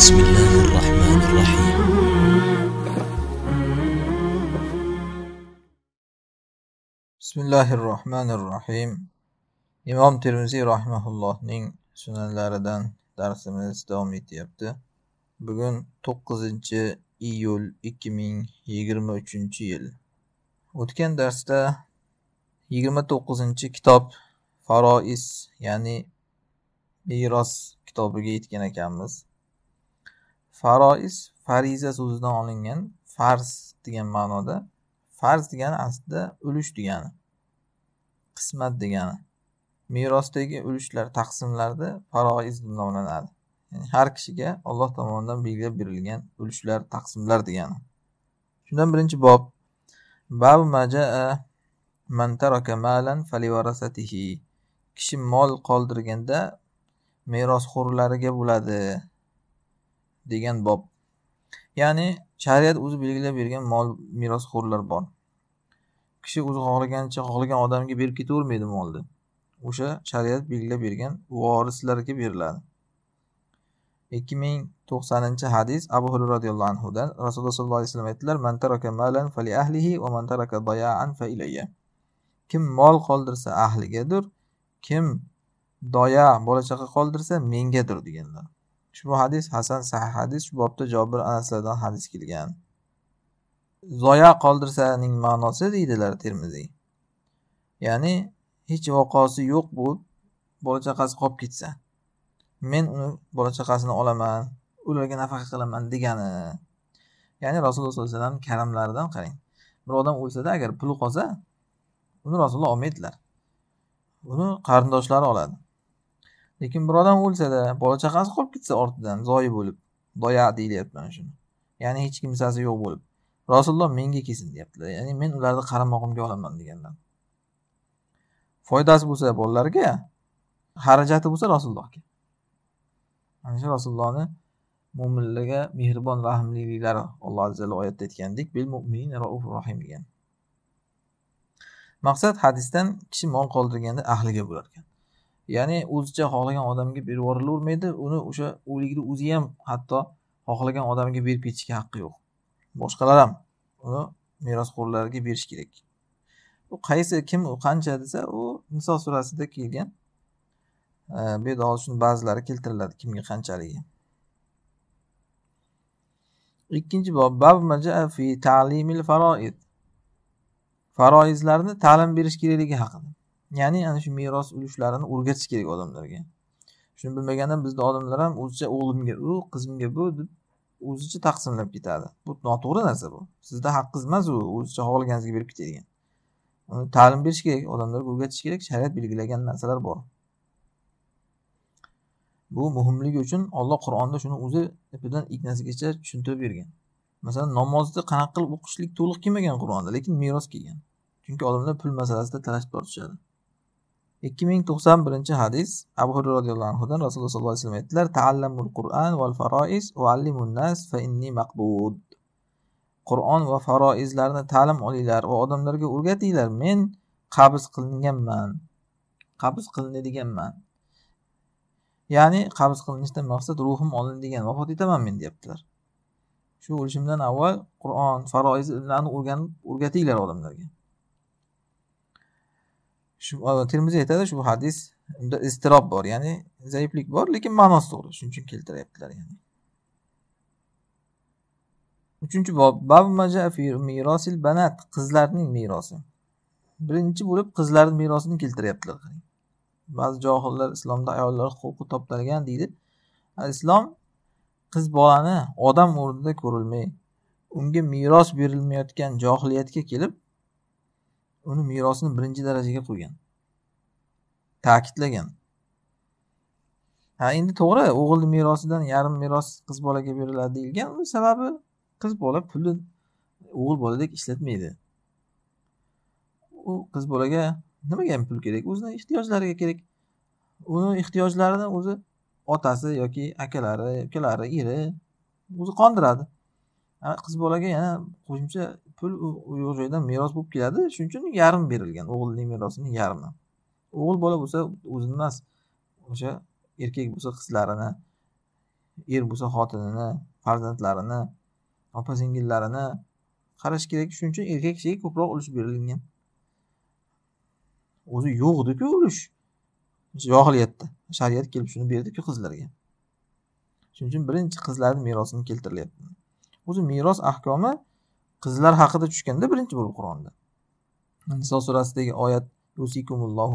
بسم الله الرحمن الرحيم بسم الله الرحمن الرحيم imom termiziy rahmaullohning sunanlaridan darsimiz davom etyapti bugun to'qqizinchi iyul ikki ming yigirma uchinchi yil o'tgan darsda yigirma to'qqizinchi kitob فرائس ya'ni meros kitobiga yetgan ekanmiz faroiz fariza so'zidan olingan farz degan ma'noda farz degani aslida ulush degani qismat degani merosdagi ulushlar taqsimlarda faroiz deb nomlanadi ya'ni har kishiga alloh tomonidan belgilab berilgan ulushlar taqsimlar degani shundan birinchi bob babu majaa man malan kishi mol qoldirganda merosxo'rlariga bo'ladi degan bob ya'ni shariat o'zi belgilab bergan mol merosxo'rlar bor kishi o'zi xohlaganicha xohlagan odamga berib ketavermaydi molni o'sha shariat belgilab bergan vorislarga beriladi ikki ming to'qsoninchi hadis abu hurra roziyallohu anhudan rasululloh sollallohu alayhi vasallam aytdilar man taraka malan ahlihi va man taraka fa ilayya kim mol qoldirsa ahligadir kim doya bola chaqa qoldirsa mengadir deganlar ushbu hadis hasan sahih hadis shu bobda jobir anaslardan hadis kelgan zoya qoldirsaning ma'nosi deydilar termiziy ya'ni hech voqosi yo'q bo'lib bola chaqasi qolib ketsa men uni bola chaqasini olaman ularga nafaqa qilaman degani ya'ni rasululloh sollallohu alayhi vasallam karamlaridan qarang bir odam o'lsada agar puli qolsa uni rasululloh olmaydilar uni qarindoshlari oladi Lekin bir odam o'lsa-da, bola chaqasi qolib ketsa ortidan zoyi bo'lib, doya deyilyapti mana shuni. Ya'ni hech kimsasi yo'q bo'lib. Rasululloh menga kelsin deyaptilar. Ya'ni men ularni qaramog'imga olaman deganlar. Foydasi bo'lsa bolalarga, xarajati bo'lsa Rasulullohga. Mana shu Rasulullohni mo'minlarga mehribon rahmliliklari Alloh azza va oyatda aytgandek, bil mu'minina rahim degan. Maqsad hadisdan kishi mol qoldirganda ahliga bo'lar ekan. ya'ni o'zicha xohlagan odamga berib yuborilavermaydi uni o'sha o'likni o'zi ham hatto xohlagan odamga berib ketishga haqqi yo'q boshqalar ham uni merosxo'rlarga berish kerak u qaysi kim u qancha desa u niso surasida kelgan e, bu yerda hozir shuni ba'zilari keltiriladi kimga qanchaligi ikkinchi bob bab fi ta'limil faroid faroizlarni ta'lim berish kerakligi haqida ya'ni ana shu meros ulushlarini o'rgatish kerak odamlarga shuni bilmaganda bizni odamlar ham o'zicha o'g'limga u qizimga bu deb o'zicha taqsimlab ketadi bu noto'g'ri narsa bu sizda haqqingiz emas u o'zicha xohlaganingizga berib ketadigan uni ta'lim berish kerak odamlarga o'rgatish kerak shariat belgilagan narsalar bor bu muhimligi uchun olloh qur'onda shuni o'zi ipidan ignasigacha tushuntirib bergan masalan namozni qanaqa qilib o'qishlik to'liq kelmagan qur'onda lekin meros kelgan chunki odamlar pul masalasida talashib tortishadi ikki ming to'qson birinchi hadis abu hurra roziyallohu anhudan rasululloh sollallohu alayhi vasallam aytdilar taallamul qur'an val faroiz vallimun nas fa inni maqbud qur'on va faroizlarni ta'lim olinglar va odamlarga o'rgatinglar men qabz qilinganman qabz qilinadiganman ya'ni qabz qilinishdan maqsad ruhim olinadigan vafot etaman men deyaptilar shu o'lishimdan avval qur'on faroizlarni o'rganib o'rgatinglar odamlarga shu termiziy aytadi shu hadis unda iztirob bor ya'ni zaiflik bor lekin ma'nosi to'g'ri shuning uchun keltiryaptilar ya'ni uchinchi bob bab mirosil banat qizlarning merosi birinchi bo'lib qizlarni merosini keltiryaptilar ba'zi johillar islomda ayollar huquqi toptalgan deydi islom qiz bolani odam o'rnida ko'rilmay unga meros berilmayotgan johiliyatga kelib uni merosini birinchi darajaga qo'ygan ta'kidlagan ha endi to'g'ri o'g'ilni merosidan yarim meros qiz bolaga beriladi deyilgan uni sababi qiz bola pulni o'g'il boladek ishlatmaydi u qiz bolaga nimaga pul kerak o'zini ehtiyojlariga kerak uni ehtiyojlarini o'zi otasi yoki akalari ukalari eri o'zi qondiradi qiz bolaga yana qo'shimcha pul yo'q joydan meros bo'lib keladi shuning uchun yarim berilgan o'g'ilning merosini yarmi o'g'il bola bo'lsa o'zini emas o'sha erkak bo'lsa qizlarini er bo'lsa xotinini farzandlarini opa singillarini qarash kerak shuning uchun erkak kishiga ko'proq ulush berilgan o'zi yo'q ediku ulush johiliyatda shariat kelib shuni berdiku qizlarga shuning uchun birinchi qizlarni merosini keltirilyapti o'zi meros ahkomi qizlar haqida tushganda birinchi bo'lib qur'onda niso surasidagi oyat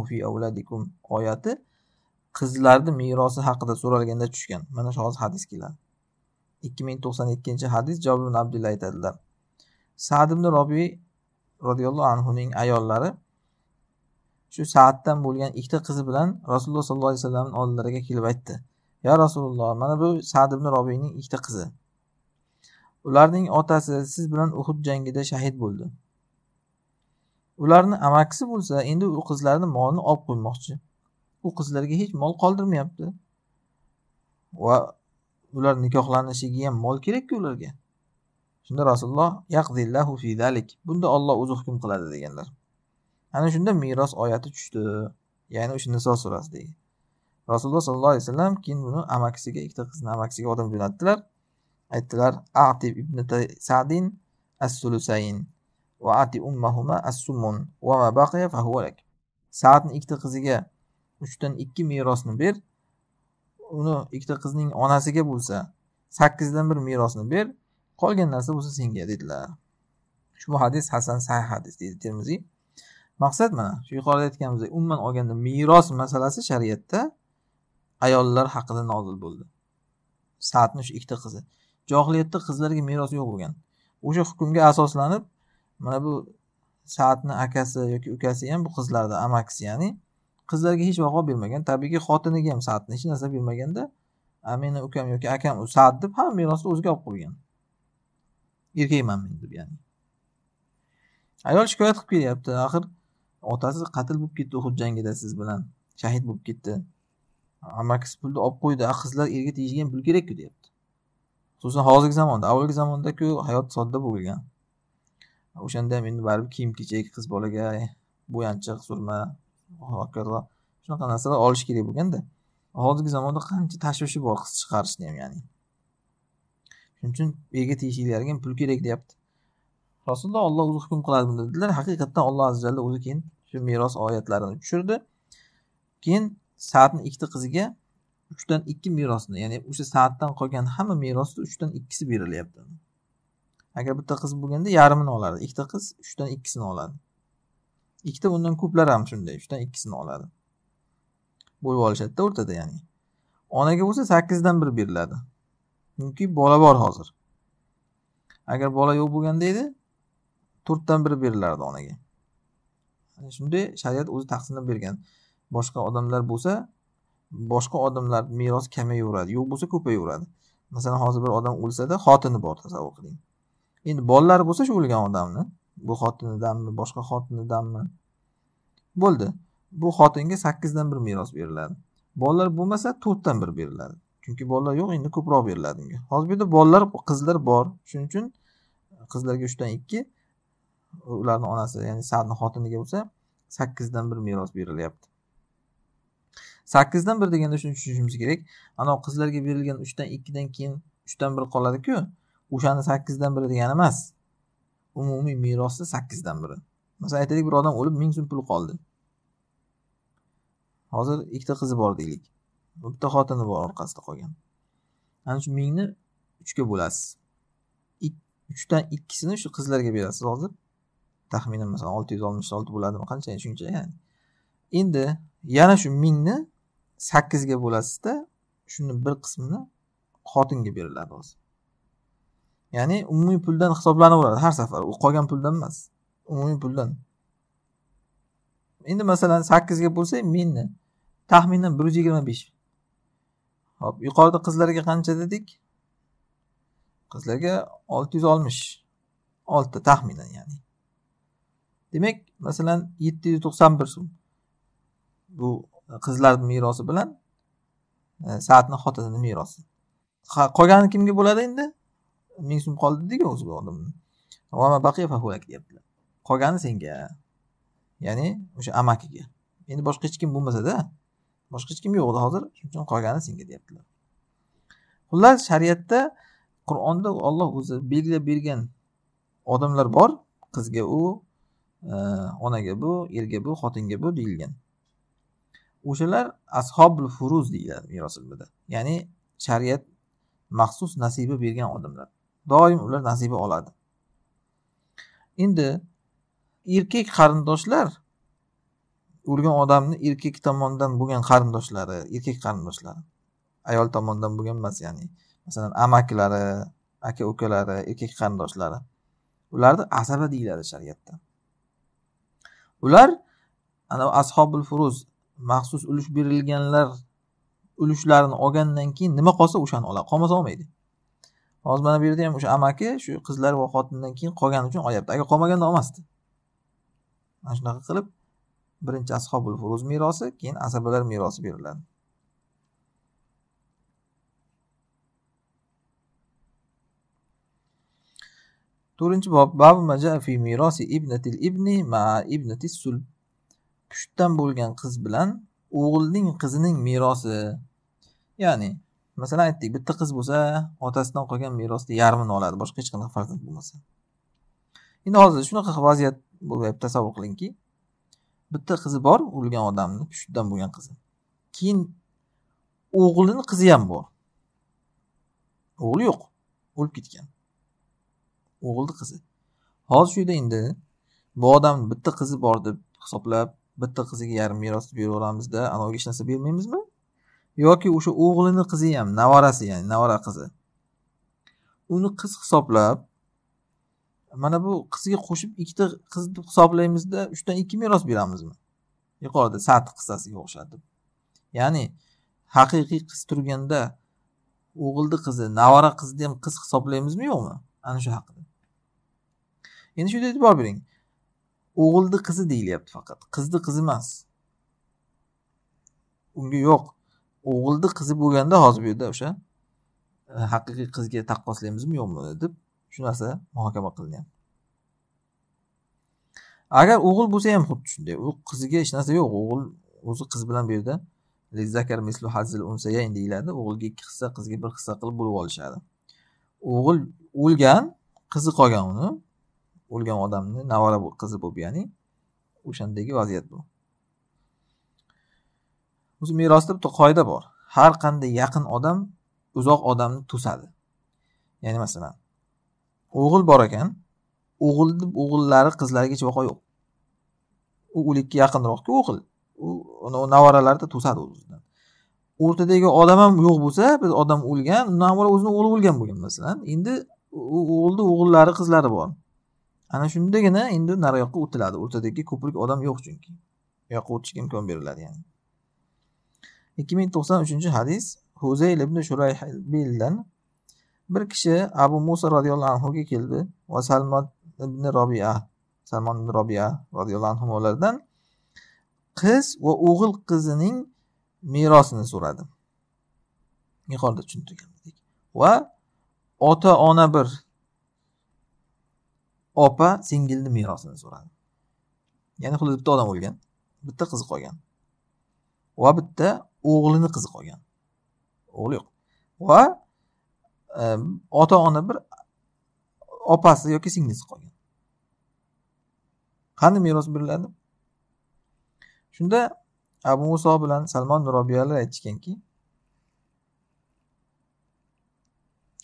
fi avladikum oyati qizlarni merosi haqida so'ralganda tushgan mana shu hozir hadis keladi ikki ming to'qson ikkinchi hadis jobir abdulla aytadilar sad ibn robiy roziyallohu anhuning ayollari shu saatdan bo'lgan ikkita qizi bilan rasululloh sollallohu alayhi vasallamni oldilariga kelib aytdi ya rasululloh mana bu sad ibn robiyning ikkita qizi Ularning otasi siz bilan Uhud jangida shahid bo'ldi. Ularni amakisi bo'lsa, endi u qizlarni molini olib qo'ymoqchi. U qizlarga hech mol qoldirmayapti. Va ular nikohlanishiga ham mol kerak-ku ularga. Shunda Rasululloh fi zalik. Bunda Alloh o'zi hukm qiladi deganlar. Ana shunda meros oyati tushdi. Ya'ni o'sha Niso surasidagi. Rasululloh sollallohu alayhi vasallam keyin buni amakisiga ikkita qizni amakisiga odam jo'natdilar. aytdilar ati ibn sadin as-sulusayn va ati ummahuma as-sumun va ma baqiya lak saatni ikkita qiziga uchdan ikki merosni ber uni ikkita qizning onasiga bo'lsa sakkizdan bir merosni ber qolgan narsa bo'lsa senga dedilar ushbu hadis hasan sahih hadis deydi termiziy maqsad mana shu yuqorida aytganimizdek umuman olganda meros masalasi shariatda ayollar haqida nozil bo'ldi saatni shu ikkita qizi johiliyatda qizlarga meros yo'q bo'lgan o'sha hukmga asoslanib mana bu saatni akasi yoki ukasi ham bu qizlarda amakisi ya'ni qizlarga hech vaqo bermagan tabiiyki xotiniga ham saatni hech narsa bermaganda meni ukam yoki akam u saat deb hamma merosni o'ziga olib qo'ygan erkakman men deb ya'ni ayol shikoyat qilib kelyapti axir otasi qatl bo'lib ketdi uhud jangida siz bilan shahid bo'lib ketdi amakisi pulni olib qo'ydi qizlar erga tegishgan pul kerakku deyapti xususan hozirgi zamonda avvalgi zamondaku hayot sodda bo'lgan o'shanda ham endi baribir kiyim kechak qiz bolaga bo'yanchiq surma hokazo shunaqa narsalar olish kerak bo'lganda hozirgi zamonda qancha tashvishi bor qiz chiqarishni ham ya'ni shuning uchun erga tegishliklariga ham pul kerak deyapti rasululloh olloh o'zi hukm qiladi bunda dedilar haqiqatdan olloh azza jalla o'zi keyin shu meros oyatlarini tushirdi keyin saatni ikkita qiziga uchdan ikki merosni ya'ni o'sha saatdan qolgan hamma merosni uchdan ikkisi berilyapti agar bitta qiz bo'lganda yarmini oladi ikkita qiz uchdan ikkisini oladi ikkita undan ko'plar ham shunday uchdan ikkisini oladi bo'lib olishadida o'rtada ya'ni onaga bo'lsa sakkizdan bir beriladi chunki bola bor hozir agar bola yo'q bo'lganda edi to'rtdan biri berilardi onaga shunday shariat o'zi taqsimlab bergan boshqa odamlar bo'lsa boshqa odamlar meros kamayaveradi yo'q bo'lsa ko'payaveradi masalan hozir bir odam o'lsada xotini bor tasavvur qiling endi bolalari bo'lsa shu o'lgan odamni bu xotinidanmi boshqa xotinidanmi bo'ldi bu xotinga sakkizdan bir meros beriladi bolalar bo'lmasa to'rtdan bir beriladi chunki bolalar yo'q endi ko'proq beriladi unga hozir bu yerda bolalar qizlar bor shuning uchun qizlarga uchdan ikki ularni onasi ya'ni sadni xotiniga bo'lsa sakkizdan bir meros berilyapti sakkizdan bir deganda shuni tushunishimiz kerak anavi qizlarga berilgan uchdan ikkidan keyin uchdan bir qoladiku o'shani sakkizdan biri degani emas umumiy merosni sakkizdan biri masalan aytaylik bir odam o'lib ming so'm pul qoldi hozir ikkita qizi bor deylik bitta xotini bor orqasida qolgan ana shu mingni uchga bo'lasiz uchdan ikkisini shu qizlarga berasiz hozir taxminan masalan olti yuz oltmish olti bo'ladimi qancha shuncha ya'ni endi yana shu mingni sakkizga bo'lasizda shuni bir qismini xotinga beriladi hozir ya'ni umumiy puldan hisoblanaveradi har safar u qolgan puldan emas umumiy puldan endi masalan sakkizga bo'lsa meni taxminan bir yuz yigirma besh hop yuqorida qizlarga qancha dedik qizlarga olti yuz oltmish olti taxminan ya'ni demak masalan yetti yuz to'qson bir so'm bu qizlar merosi bilan e, saatni xotinini merosi qolgani kimga bo'ladi endi ming so'm qoldi dedikku o'zi deyaptilar qolgani senga ya'ni o'sha amakiga endi boshqa hech kim bo'lmasada boshqa hech kim yo'qda hozir shuning uchun qolgani senga deyaptilar xullas shariatda qur'onda olloh o'zi belgilab bergan odamlar bor qizga u e, onaga bu erga bu xotinga bu deyilgan o'shalar ashobul furuz deyiladi meros ilmida ya'ni shariat maxsus nasiba bergan odamlar doim ular nasiba oladi endi erkak qarindoshlar o'lgan odamni erkak tomonidan bo'lgan qarindoshlari erkak qarindoshlari ayol tomonidan bo'lgan emas ya'ni masalan amakilari aka ukalari erkak qarindoshlari ularni asaba deyiladi shariatda ular ana ashobul furuz maxsus ulush berilganlar ulushlarini olgandan keyin nima qolsa o'shani oladi qolmasa olmaydi hozir mana bu yerda ham o'sha amaki shu qizlar va xotindan keyin qolgani uchun olyapti agar qolmaganda olmasdi mana shunaqa qilib birinchi ashobul furuz merosi keyin asabalar merosi beriladi to'rtinchi bob babu maja fi merosi ibnatil ibni ma ibnati sulb pushtdan bo'lgan qiz bilan o'g'ilning qizining merosi ya'ni masalan aytdik bitta qiz bo'lsa otasidan qolgan merosni yarmini oladi boshqa hech qanaqa farzand bo'lmasa endi hozir shunaqa vaziyat bo'lyapti tasavvur qilingki bitta qizi bor o'lgan odamni pushtdan bo'lgan qizi keyin o'g'lini qizi ham bor o'g'li yo'q o'lib ketgan o'g'ilni qizi hozir shu yerda endi bu odamni bitta qizi bor deb hisoblab bitta qiziga yarim meros beraveramizda anaviga hech narsa bermaymizmi yoki o'sha o'g'lini qizi ham nevarasi ya'ni navora qizi uni qiz hisoblab mana bu qizga qo'shib ikkita qiz deb hisoblaymizda uchdan ikki meros beramizmi yuqorida sat qissasiga o'xshatib ya'ni haqiqiy qiz turganda o'g'ilni qizi navora qizni ham qiz hisoblaymizmi yo'qmi ana shu haqida endi shu yerda e'tibor bering o'g'ilni qizi deyilyapti faqat qizni qizi emas unga yo'q o'g'ilni qizi bo'lganda hozir bu yerda o'sha e, haqiqiy qizga taqqoslaymizmi yo'qmi deb shu narsa muhokama qilinyapti agar o'g'il bo'lsa ham xuddi shunday u qiziga hech narsa yo'q o'g'il o'zi qiz bilan bu yerda zakar mislu hazil deyiladi o'g'ilga ikki hissa qizga bir hissa qilib bo'lib olishadi o'g'il o'lgan qizi qolgan uni o'lgan odamni navora qizi bo'lib ya'ni o'shandagi vaziyat bu o'zi merosda bitta qoida bor har qanday yaqin odam uzoq odamni to'sadi ya'ni masalan o'g'il bor ekan o'g'ilni o'g'illari hech vaqo yo'q u o'likka yaqinroqku o'g'il u navoralarda to'sadi o'zidan o'rtadagi odam ham yo'q bo'lsa bir odam o'lgan undan avval o'zini o'g'li o'lgan bo'lgan masalan endi u o'g'ilni o'g'illari qizlari bor ana shundagina endi naryoqqa o'tiladi o'rtadagi ko'prik odam yo'q chunki u yoqqa o'tishga imkon beriladi ya'ni ikki ming to'qson uchinchi hadis huzayl ibn shurayhbildan bir kishi abu muso roziyallohu anhuga keldi va salmon ibn robiya salmon ibn robiya roziyallohu anhulardan qiz va o'g'il qizining merosini so'radi yuqorida tushuntirgandik va ota ona bir opa singilni merosini so'radi ya'ni xuddi bitta odam o'lgan bitta qizi qolgan va bitta o'g'lini qizi qolgan o'g'li yo'q va ota ona bir opasi yoki singlisi qolgan qani meros beriladi shunda abu muso bilan salmon robiyalar aytishganki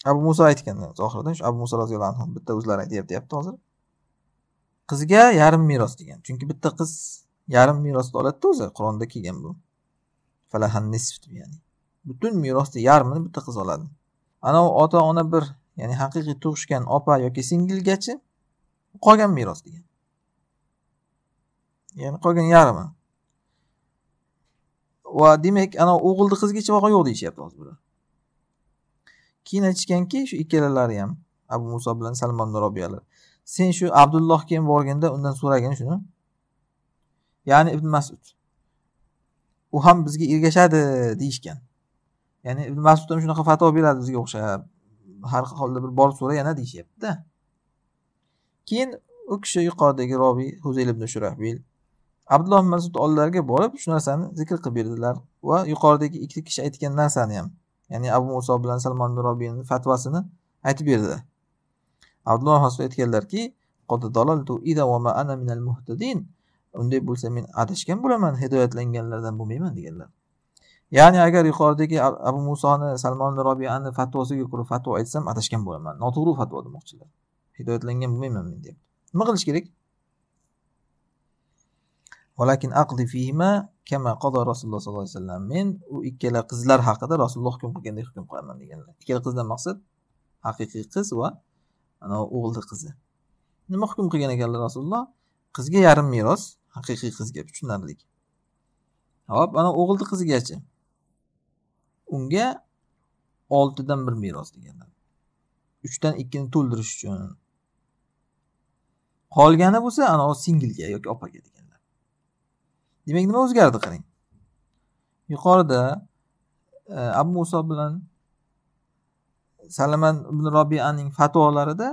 abu muso aytgan zohirdan shu abu muso roziyallohu anhu bitta o'zlari aytyapti hozir qizga yarim meros degan chunki bitta qiz yarim merosni oladida o'zi qur'onda kelgan bu ya'ni butun merosni yarmini bitta qiz oladi anavi ota ona bir ya'ni haqiqiy tug'ishgan opa yoki singilgachi qolgan meros degan ya'ni qolgan yarmi va demak ana o'g'ilni qizga hech yo'q deyishyapti hozir bular keyin aytishganki shu ikkalalari ham abu muso bilan salmon robiyalar sen shu abdullohga ham borganda undan so'ragin shuni ya'ni ibn masud u ham bizga ergashadi deyishgan ya'ni ibn masud ham shunaqa fatvo beradi bizga o'xshab har holda bir borib so'ra yana deyishyaptida keyin u kishi yuqoridagi robiy huzay ibn shurahbil abdulloh masud oldilariga borib shu narsani zikr qilib berdilar va yuqoridagi ikkita kishi aytgan narsani ham ya'ni abu muso bilan salmon robiyni fatvasini aytib berdi abdulloh hosil aytganlarki unday bo'lsa men adashgan bo'laman hidoyatlanganlardan bo'lmayman deganlar ya'ni agar yuqoridagi abu musoni salmon robiyani fatvosiga ko'ra fatvo aytsam adashgan bo'laman noto'g'ri fatvo demoqchilar hidoyatlangan bo'lmayman men deyapti nima qilish kerak rasululloh sollallohu alayhi vasallam men u ikkala qizlar haqida rasululloh hukm qilgandek hukm qilaman deganlar ikkala qizdan maqsad haqiqiy qiz va anavi o'g'ilni qizi nima hukm qilgan ekanlar rasululloh qizga yarim meros haqiqiy qizga tushunarli hop ana o'g'ilni qizigachi unga oltidan bir meros deganlar uchdan ikkini to'ldirish uchun qolgani bo'lsa anavi singilga yoki opaga degan demak nima o'zgardi qarang yuqorida e, abu muso bilan salaman ibn robiyaning fatvolarida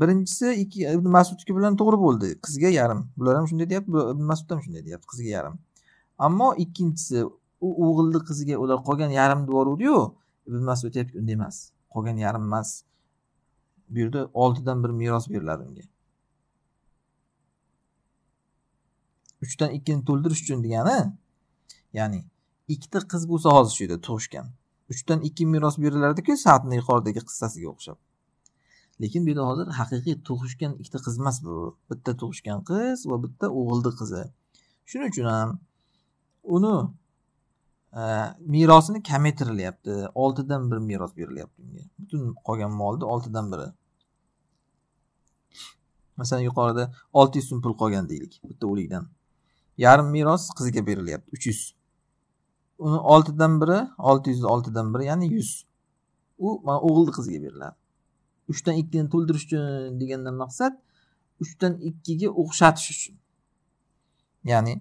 birinchisi ikki ibn masudniki bilan to'g'ri bo'ldi qizga yarim bular ham shunday deyapti ibn masud ham shunday deyapti qizga yarim ammo ikkinchisi u o'g'ilni qiziga ular qolgan yarim deboruvdiyu ibn masud aytyaptiki unday emas qolgan yarim emas bu yerda oltidan bir meros beriladi unga uchdan ikkini to'ldirish uchun degani ya'ni ikkita qiz bo'lsa hozir shu yerda tug'ishgan uchdan ikki meros beriladiku saatni yuqoridagi qissasiga o'xshab lekin bu yerda hozir haqiqiy tug'ishgan ikkita qiz emas bu bitta tug'ishgan qiz va bitta o'g'ilni qizi shuning uchun ham uni e, merosini kamaytirilyapti oltidan bir meros berilyapti unga butun qolgan molni oltidan biri masalan yuqorida olti yuz so'm pul qolgan deylik bitta o'likdan yarim meros qiziga berilyapti uch yuz uni oltidan biri olti yuz oltidan biri ya'ni yuz u mana o'g'ilni qiziga beriladi uchdan ikkini to'ldirish uchun degandan maqsad uchdan ikkiga o'xshatish uchun ya'ni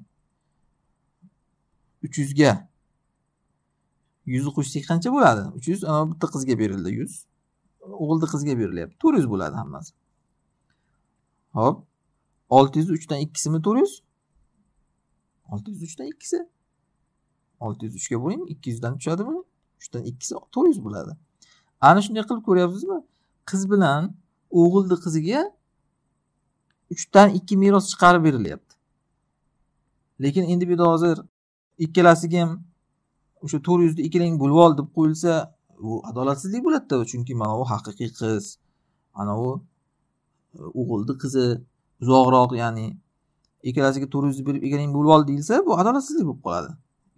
uch yuzga yuzni qo'shsak qancha bo'ladi uch yuz ana bitta qizga berildi yuz o'g'ilni qizga berilyapti to'rt yuz bo'ladi hammasi ho'p olti yuz uchdan ikkisimi to'rt yuz 603 dan 2 si 603 ga bo'ling 200 dan tushadimi 3 dan 2 si 900 bo'ladi ana shunday qilib ko'ryapsizmi qiz bilan o'g'ilni qiziga 3 dan 2 meros chiqarib berilyapti lekin endi bu yerda hozir ikkalasiga ham o'sha 400 ni ikkilang bo'lib ol deb qo'yilsa u adolatsizlik bo'ladi-da chunki mana bu haqiqiy qiz mana bu e, o'g'ilni qizi uzoqroq ya'ni ikkalasiga to'rt yuz berib egaling bo'lib ol deyilsa bu adolatsizlik bo'lib qoladi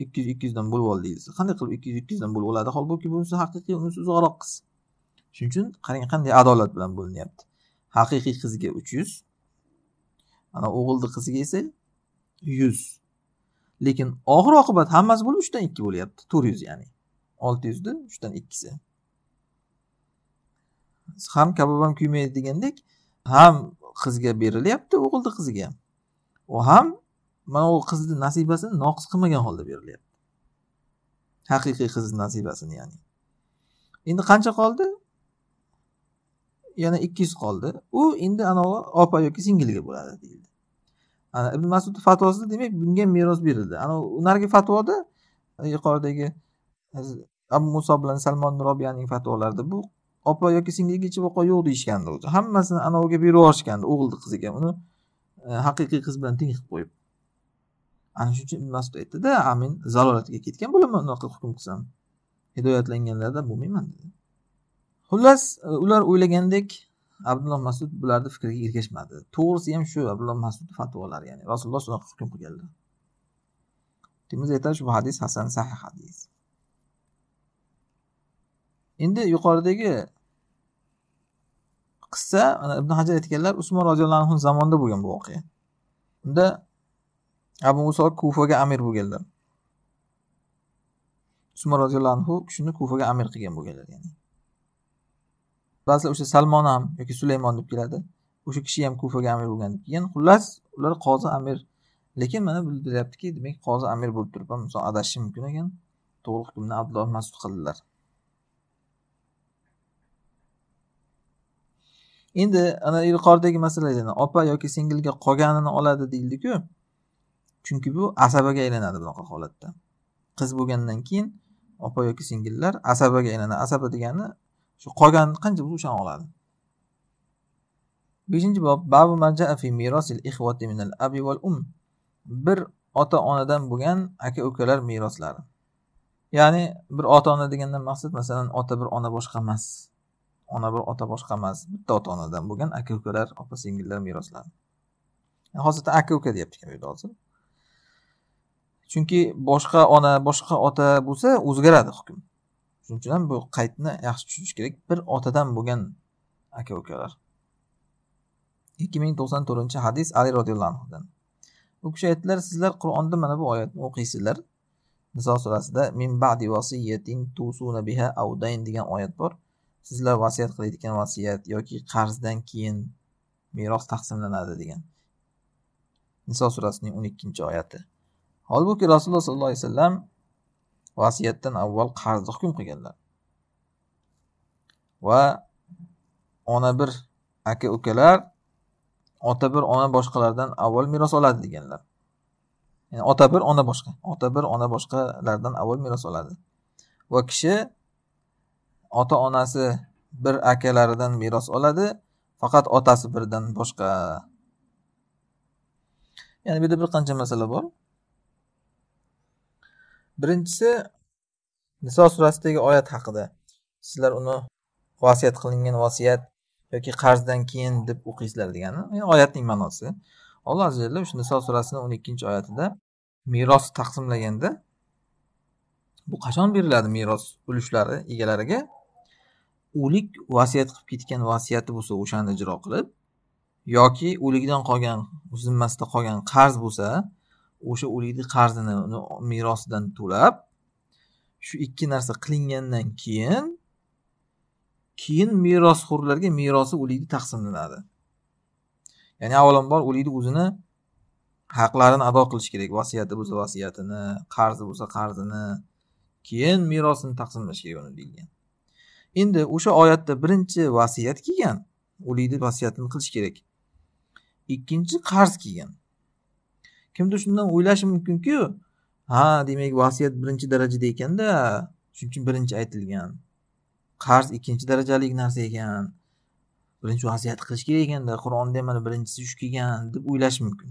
ikki yuz ikki yuzdan bo'lib ol deyilsa qanday qilib ikki yuz ikki yuzdan bo'lib oladi holbuki bunisi haqiqiy unisi uzoqroq qiz shuning uchun qarang qanday adolat bilan bo'linyapti haqiqiy qizga uch yuz ana o'g'ilni qiziga esa yuz lekin oxir oqibat hammasi bo'lib uchdan ikki bo'lyapti to'rt yuz ya'ni olti yuzni uchdan ikkisi ham kabob ham kuymaydi degandek ham qizga berilyapti o'g'ilni qiziga u ham mana u qizni nasibasini noqis qilmagan holda berilyapti haqiqiy qizni nasibasini ya'ni endi qancha qoldi yana ikki yuz qoldi u endi anavi opa yoki singilga bo'ladi deyildi ana ibn masud fatvosida demak bunga meros berildi ana narigi fatvoda e, yuqoridagi e, abu muso bilan salmon robiyaning fatvolarida bu opa yoki singilga hech vaqo yo'q deyishgandi o'zi hammasini anaviga berib yuborishgandi o'g'ilni qiziga uni Э, haqiqiy qiz bilan teng qilib qo'yib ana shuning uchun masud aytdida a men zalolatga ketgan bo'laman unaqa hukm qilsam hidoyatlanganlardan bo'lmayman dedi xullas e, ular o'ylagandek abdulloh masud bularni fikriga ergashmadi to'g'risi ham shu abdulloh masud fatvolari ya'ni rasululloh shunaqa hukm qilganlar termiz aytadi bu hadis hasan sahih hadis endi yuqoridagi qissa ibn hajar aytganlar usmon roziyallohu anhu zamonida bo'lgan bu voqea unda abu muso kufaga amir bo'lganlar usmon roziyallohu anhu kishini kufaga amir qilgan bo'lganlar ya'ni ba'zilar o'sha salmon ham yoki sulaymon deb keladi o'sha kishi ham kufaga amir bo'lgan deb kelgan xullas ular qozi amir lekin mana bildiryaptiki demak qozi amir bo'lib turib ham inson adashishi mumkin ekan to'g'ri hukmni abdulloh masud qildilar endi ana yuqoridagi masalada opa yoki singilga qolganini oladi deyildiku chunki bu asabaga aylanadi bunaqa holatda qiz bo'lgandan keyin opa yoki singillar asabaga aylanadi asaba degani shu qolgan qancha bo'lsa o'shani oladi beshinchi bob babu majaa fi merosil ixvati minal abi val um bir ota onadan bo'lgan aka ukalar meroslari ya'ni bir ota ona degandan maqsad masalan ota bir ona boshqa emas ona bir ota boshqa emas bitta ota onadan bo'lgan aka ukalar opa singillar meroslari hozirda aka uka deyapti bu yerda hozir chunki boshqa ona boshqa ota bo'lsa o'zgaradi hukm shuning uchun ham bu qaytni yaxshi tushunish kerak bir otadan bo'lgan aka ukalar ikki ming to'qson to'rtinchi hadis ali roziyallohu anhudan u kishi aytdilar sizlar qur'onda mana bu oyatni o'qiysizlar niso surasida min ba'di vasiyatin tusuna biha degan oyat bor sizlar vasiyat qiladigan vasiyat yoki qarzdan keyin meros taqsimlanadi degan niso surasining o'n ikkinchi oyati holbuki rasululloh sollallohu alayhi vasallam vasiyatdan avval qarzni hukm qilganlar va ona bir aka ukalar ota bir ona boshqalardan avval meros oladi deganlar ya'ni ota bir ona boshqa ota bir ona boshqalardan avval meros oladi va kishi ota onasi bir akalaridan meros oladi faqat otasi birdan boshqa ya'ni bu yerda bir qancha masala bor birinchisi niso surasidagi oyat haqida sizlar uni vasiyat qilingan vasiyat yoki qarzdan keyin deb o'qiysizlar degani oyatning ma'nosi alloh azi jalla niso surasini o'n ikkinchi oyatida meros taqsimlaganda bu qachon beriladi meros ulushlari egalariga o'lik vasiyat qilib ketgan vasiyati bo'lsa o'shani ijro qilib yoki o'likdan qolgan zimmasida qolgan qarz bo'lsa o'sha o'likni qarzini merosidan to'lab shu ikki narsa qilingandan keyin keyin merosxo'rlarga merosi o'likni taqsimlanadi ya'ni avvalambor o'likni o'zini haqlarini ado qilish kerak vasiyati bo'lsa vasiyatini qarzi bo'lsa qarzini keyin merosini taqsimlash kerak uni deyilgan endi o'sha oyatda birinchi vasiyat kelgan o'likni vasiyatini qilish kerak ikkinchi qarz kelgan kimdir shundan o'ylashi mumkinku ha demak vasiyat birinchi darajada ekanda shuning uchun birinchi aytilgan qarz ikkinchi darajali narsa ekan birinchi vasiyat qilish kerak ekanda qur'onda ham mana birinchisi shu kelgan deb o'ylash mumkin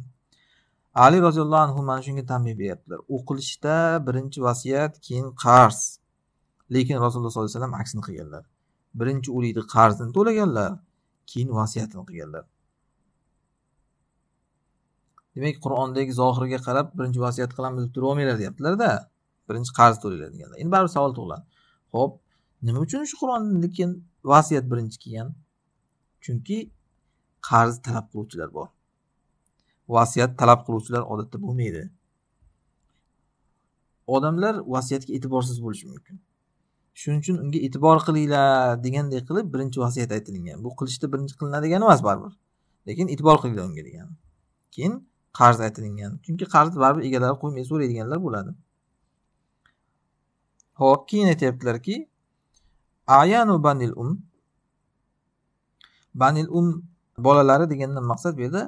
ali roziyallohu anhu mana shunga tanbeh beryaptilar o'qilishda birinchi vasiyat keyin qarz lekin rasululloh sollallohu alayhi vasallam aksini qilganlar birinchi o'likni qarzini to'laganlar keyin vasiyatini qilganlar demak qur'ondagi zohiriga qarab birinchi vasiyat qilamiz deb turavermanglar deyaptilarda birinchi qarz to'langlar deganlar endi baribir savol tug'iladi ho'p nima uchun shu qur'onni lekin vasiyat birinchi kelgan chunki qarz talab qiluvchilar bor vasiyat talab qiluvchilar odatda bo'lmaydi odamlar vasiyatga e'tiborsiz bo'lishi mumkin shuning uchun unga e'tibor qilinglar degandek qilib birinchi vasiyat aytilgan bu qilishda birinchi qilinadigani emas baribir lekin e'tibor qilinglar unga degan keyin qarz aytilingan chunki qarz baribir egalari qo'ymay so'raydiganlar bo'ladi ho'p keyin aytyaptilarki ayanu banil um banil um bolalari degandan maqsad bu yerda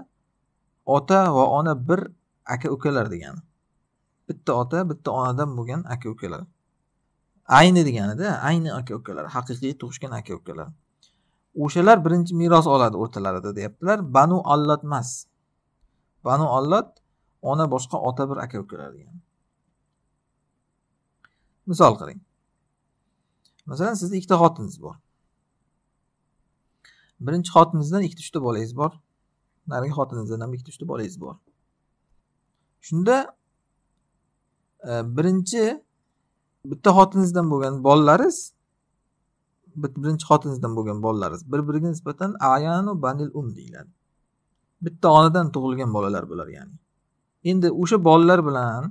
ota va ona bir aka ukalar degani bitta ota bitta onadan bo'lgan aka ukalar ayni deganida ayni aka ukalar haqiqiy tug'ishgan aka ukalar o'shalar birinchi meros oladi o'rtalarida deyaptilar banu allot emas banu allot ona boshqa ota bir aka ukalar degan misol qiling masalan sizni ikkita xotiningiz bor birinchi xotiningizdan ikkita uchta bolangiz bor narigi xotiningizdan ham ikkita uchta bolangiz bor shunda e, birinchi bitta xotiningizdan bo'lgan bolalaringiz birinchi xotiningizdan bo'lgan bolalaringiz bir biriga nisbatan ayanu banil um deyiladi bitta onadan tug'ilgan bolalar bular ya'ni endi o'sha bolalar bilan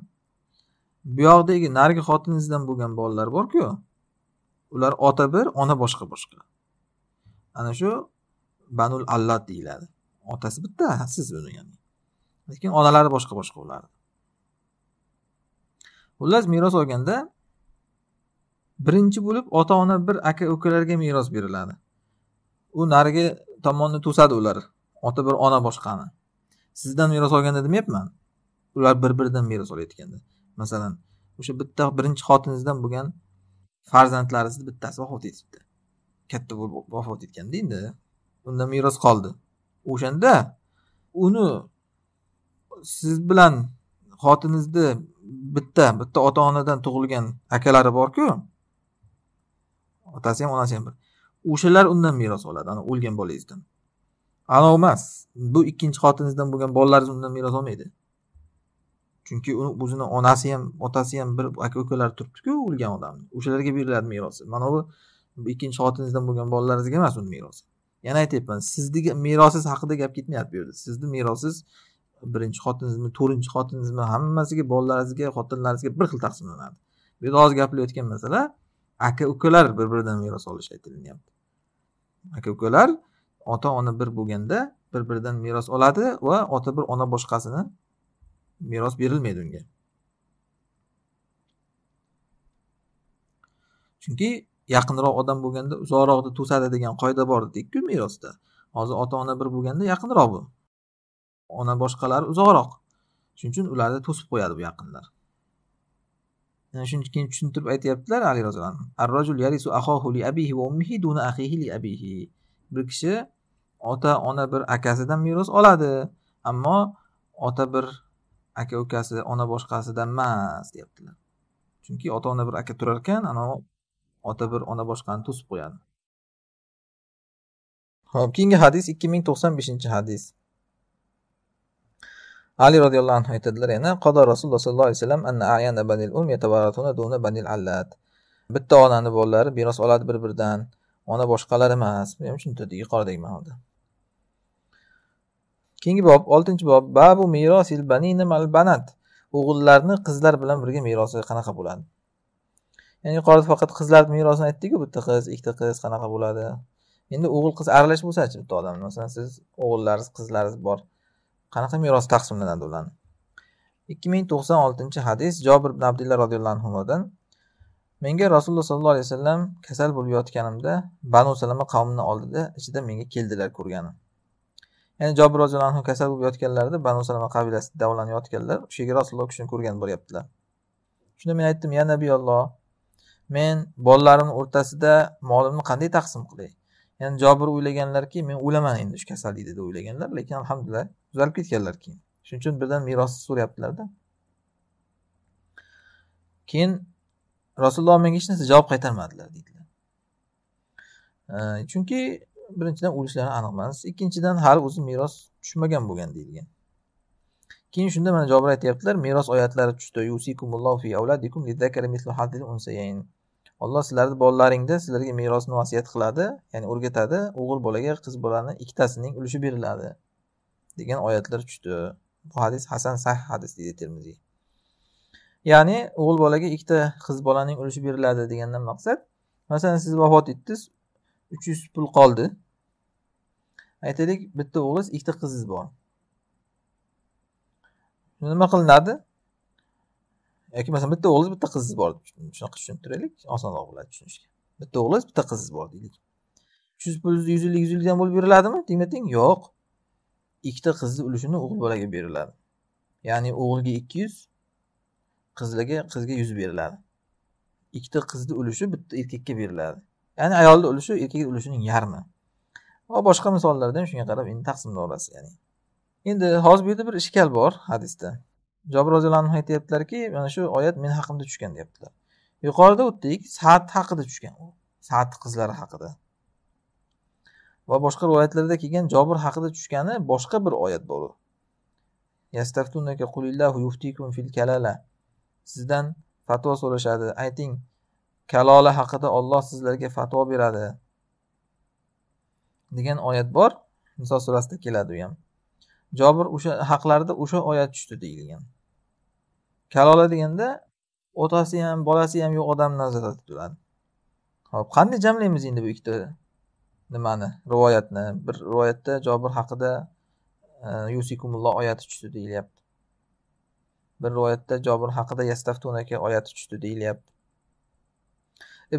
buyoqdagi narigi xotiningizdan bo'lgan bolalar borku ular ota bir ona boshqa boshqa ana shu banul allat deyiladi otasi bitta siz uni ya'ni lekin onalari boshqa boshqa ularni xullas meros olganda birinchi bo'lib ota ona bir aka ukalarga meros beriladi u narigi tomonni to'sadi ular ota bir ona boshqani sizdan meros olganda demayapman ular bir biridan meros olayotganda masalan o'sha bitta birinchi xotiningizdan bo'lgan farzandlaringizni bittasi vafot etibdi katta bo'lib vafot etganda endi undan meros qoldi o'shanda uni siz bilan xotiningizni bitta bitta ota onadan tug'ilgan akalari borku otasi ham onasi ham bir o'shalar undan meros oladi ana o'lgan bolangizdan anovi emas bu ikkinchi xotiningizdan bo'lgan bolalaringiz undan meros olmaydi chunki uni o'zini onasi ham otasi ham bir aka ukalari turibdiku o'lgan odamni o'shalarga beriladi merosi mana bu ikkinchi xotiningizdan bo'lgan bolalaringizga emas uni merosi yana aytyapman sizniki merosingiz haqida gap ketmayapti bu yerda sizni merosingiz birinchi xotiningizmi to'rtinchi xotiningizmi hammasiga bolalaringizga xotinlaringizga bir xil taqsimlanadi bu yerda hozir gapilayotgan masala aka ukalar bir biridan meros olishi aytilyapti aka ukalar ota ona bir bo'lganda bir biridan meros oladi va ota bir ona boshqasini meros berilmaydi unga chunki yaqinroq odam bo'lganda uzoqroqda to'sadi degan qoida bor dedikku merosda hozir ota ona bir bo'lganda yaqinroq bu ona boshqalari uzoqroq shuning uchun ularni to'sib qo'yadi bu yaqinlar shuncha keyin tushuntirib aytyaptilar ali roziyallohu yarisu li ummihi duna li bir kishi ota ona bir akasidan meros oladi ammo ota bir aka ukasi ona boshqasidan emas deyaptilar chunki ota ona bir aka turar ekan anavi ota bir ona boshqani to'sib qo'yadi ho'p keyingi hadis ikki ming to'qson beshinchi hadis ali roziyallohu anhu aytadilar yana qodo rasululloh sollallohu alayhi vasallam anna ayana banil um banil allat bitta onani bolalari meros oladi bir biridan ona boshqalar emas ham tushuntirdik yuqoridagi ma'noda keyingi bob oltinchi bob babu merosil banina mal banat o'g'illarni qizlar bilan birga merosi qanaqa bo'ladi ya'ni yuqorida faqat qizlar merosini aytdikku bitta qiz ikkita qiz qanaqa bo'ladi endi o'g'il qiz aralash bo'lsachi bitta odamni masalan siz o'g'illaringiz qizlaringiz bor qanaqa meros taqsimlanadi ularni ikki ming to'qson oltinchi hadis jobir ibn abdulla roziyallohu anhudan menga rasululloh sollallohu alayhi vasallam kasal bo'lib yotganimda banu salama qavmini oldida ichida menga keldilar ko'rganim ya'ni jobir roziyallohu anhu kasal bo'lib yotganlarida banu salama qabilasida davolanayotganlar o'sha yerga rasululloh kishini ko'rgan boryaptilar shunda men aytdim ya olloh men bolalarimni o'rtasida molimni qanday taqsim qilay ya'ni jobir o'ylaganlarki men o'laman endi shu kasallikda deb o'ylaganlar lekin alhamdulillah tuzalib ketganlar keyin shuning uchun birdan merosni so'rayaptilarda keyin rasululloh menga hech narsa javob qaytarmadilar deydilar chunki birinchidan o'lishlari aniq emas ikkinchidan hali o'zi meros tushmagan bo'lgan deyilgan keyin shunda mana jobir aytyaptilar meros oyatlari tushdi alloh sizlarni bolalaringni sizlarga merosni vasiyat qiladi ya'ni o'rgatadi o'g'il bolaga qiz bolani ikkitasining ulushi beriladi degan oyatlar tushdi bu hadis hasan sahih hadis deydi termiziy ya'ni o'g'il bolaga ikkita qiz bolaning ulushi beriladi degandan maqsad masalan siz vafot etdingiz uch yuz pul qoldi aytaylik bitta o'g'liz ikkita qiziz bor nima qilinadi yoki masalan bitta o'g'liz bitta qizingiz bor deb shunaqa tushuntiraylik osonroq bo'ladi tushunishga bitta o'g'liz bitta qizingiz bor deylik uch yuz pul yuz ellik yuz ellikdan bo'lib beriladimi tengma teng yo'q ikkita qizni ulushini o'g'il bolaga beriladi ya'ni o'g'ilga ikki yuz qizlarga qizga yuz beriladi ikkita qizni ulushi bitta erkakka beriladi ya'ni ayolni ulushi erkakni ulushining yarmi va boshqa misollarda ham shunga qarab endi taqsimlab olasiz ya'ni endi hozir bu yerda bir ishkal bor hadisda jobir roziyallohu anhu aytyaptilarki mana shu oyat meni haqimda tushgan deyaptilar yuqorida o'tdik saat haqida tushgan u saat qizlari haqida va boshqa rivoyatlarda kelgan jobir haqida tushgani boshqa bir oyat bor qulillahu yuftikum fil kalala sizdan fatvo so'rashadi ayting kalola haqida olloh sizlarga fatvo beradi degan oyat bor niso surasida keladi u ham jobir o'sha haqlarida o'sha oyat tushdi deyilgan kalola deganda otasi ham bolasi ham yo'q odam nazarda tutiladi hop qanday jamlaymiz endi bu ikkita nimani rivoyatni bir rivoyatda jobir haqida e, yusikumulloh oyati tushdi deyilyapti bir rivoyatda jobir haqida yastaftunaka oyati tushdi deyilyapti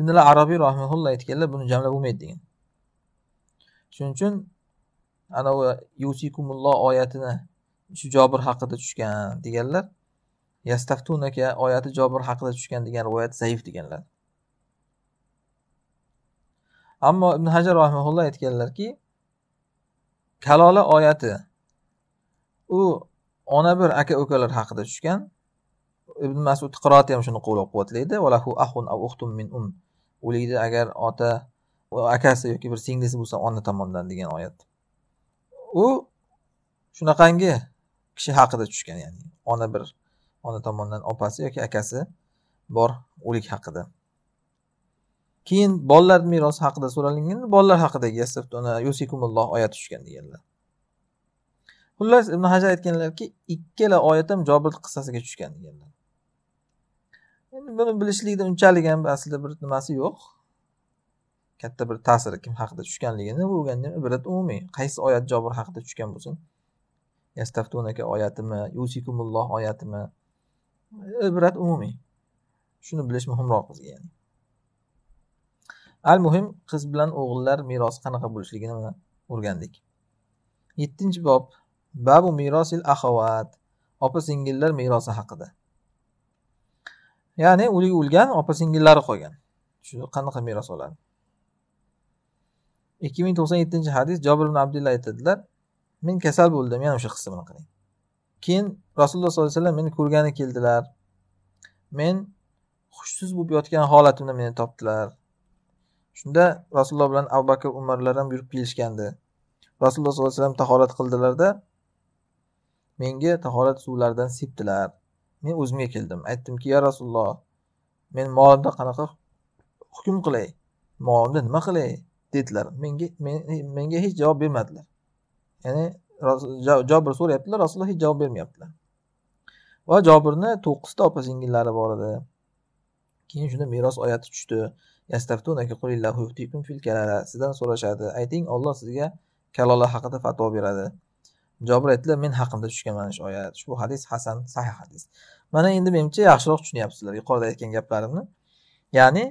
ibn arabiy rahmaulloh aytganlar buni jamlab bo'lmaydi degan shuning uchun anavi yusikumulloh oyatini shu jobir haqida tushgan deganlar yastaftunaka oyati jobir haqida tushgan degan rivoyat zaif deganlar ammo ibn hajar rahmaulloh aytganlarki kalola oyati u ona bir aka ukalar haqida tushgan ibn masud qiroti ham shuni qo'llab quvvatlaydi min um o'liydi agar ota akasi yoki bir singlisi bo'lsa ona tomondan degan oyat u shunaqangi kishi haqida tushgan ya'ni ona bir ona tomondan opasi yoki akasi bor o'lik haqida keyin bolalar merosi haqida so'ralingan bolalar haqidagi yusikumulloh oyati tushgan deganlar xullas ibn hajar aytganlarki ikkala oyat ham jobir qissasiga tushgan deganlar endi buni bilishlikni unchalik ham aslida bir nimasi yo'q katta bir ta'siri kim haqida tushganligini o'rgangan ibrat umumiy qaysi oyat jobir haqida tushgan bo'lsin yastaftunaka oyatimi yusikumulloh oyatimi ibrat umumiy shuni bilish muhimroq bizga ya'ni al muhim qiz bilan o'g'illar merosi qanaqa bo'lishligini o'rgandik yettinchi bob babu merosil axovat opa singillar merosi haqida ya'ni o'lik o'lgan opa singillari qolgan shu qanaqa meros oladi ikki ming to'qson yettinchi hadis jobir ibn abdulla aytadilar men kasal bo'ldim yana o'sha qismini qiling keyin rasululloh sollallohu alayhi vasallam meni ko'rgani keldilar men hushsiz bo'lib yotgan holatimda meni topdilar shunda rasululloh bilan abu bakr umarlar ham yurib kelishgandi rasululloh sollallohu alayhi vasallam tahorat qildilarda menga tahorat suvlaridan sepdilar men o'zimga keldim aytdimki yo rasululloh men molimda qanaqa hukm qilay molimda nima qilay dedilar menga menga hech javob bermadilar ya'ni jobir so'rayaptilar rasululloh hech javob bermayaptilar va jobirni to'qqizta opa singillari bor edi keyin shunda meros oyati tushdi sizdan so'rashadi ayting olloh sizga kalola haqida fatvo beradi jobir aytdilar men haqimda tushgan mana shu oyat ushbu hadis hasan sahih hadis mana endi menimcha yaxshiroq tushunyapsizlar yuqorida aytgan gaplarimni ya'ni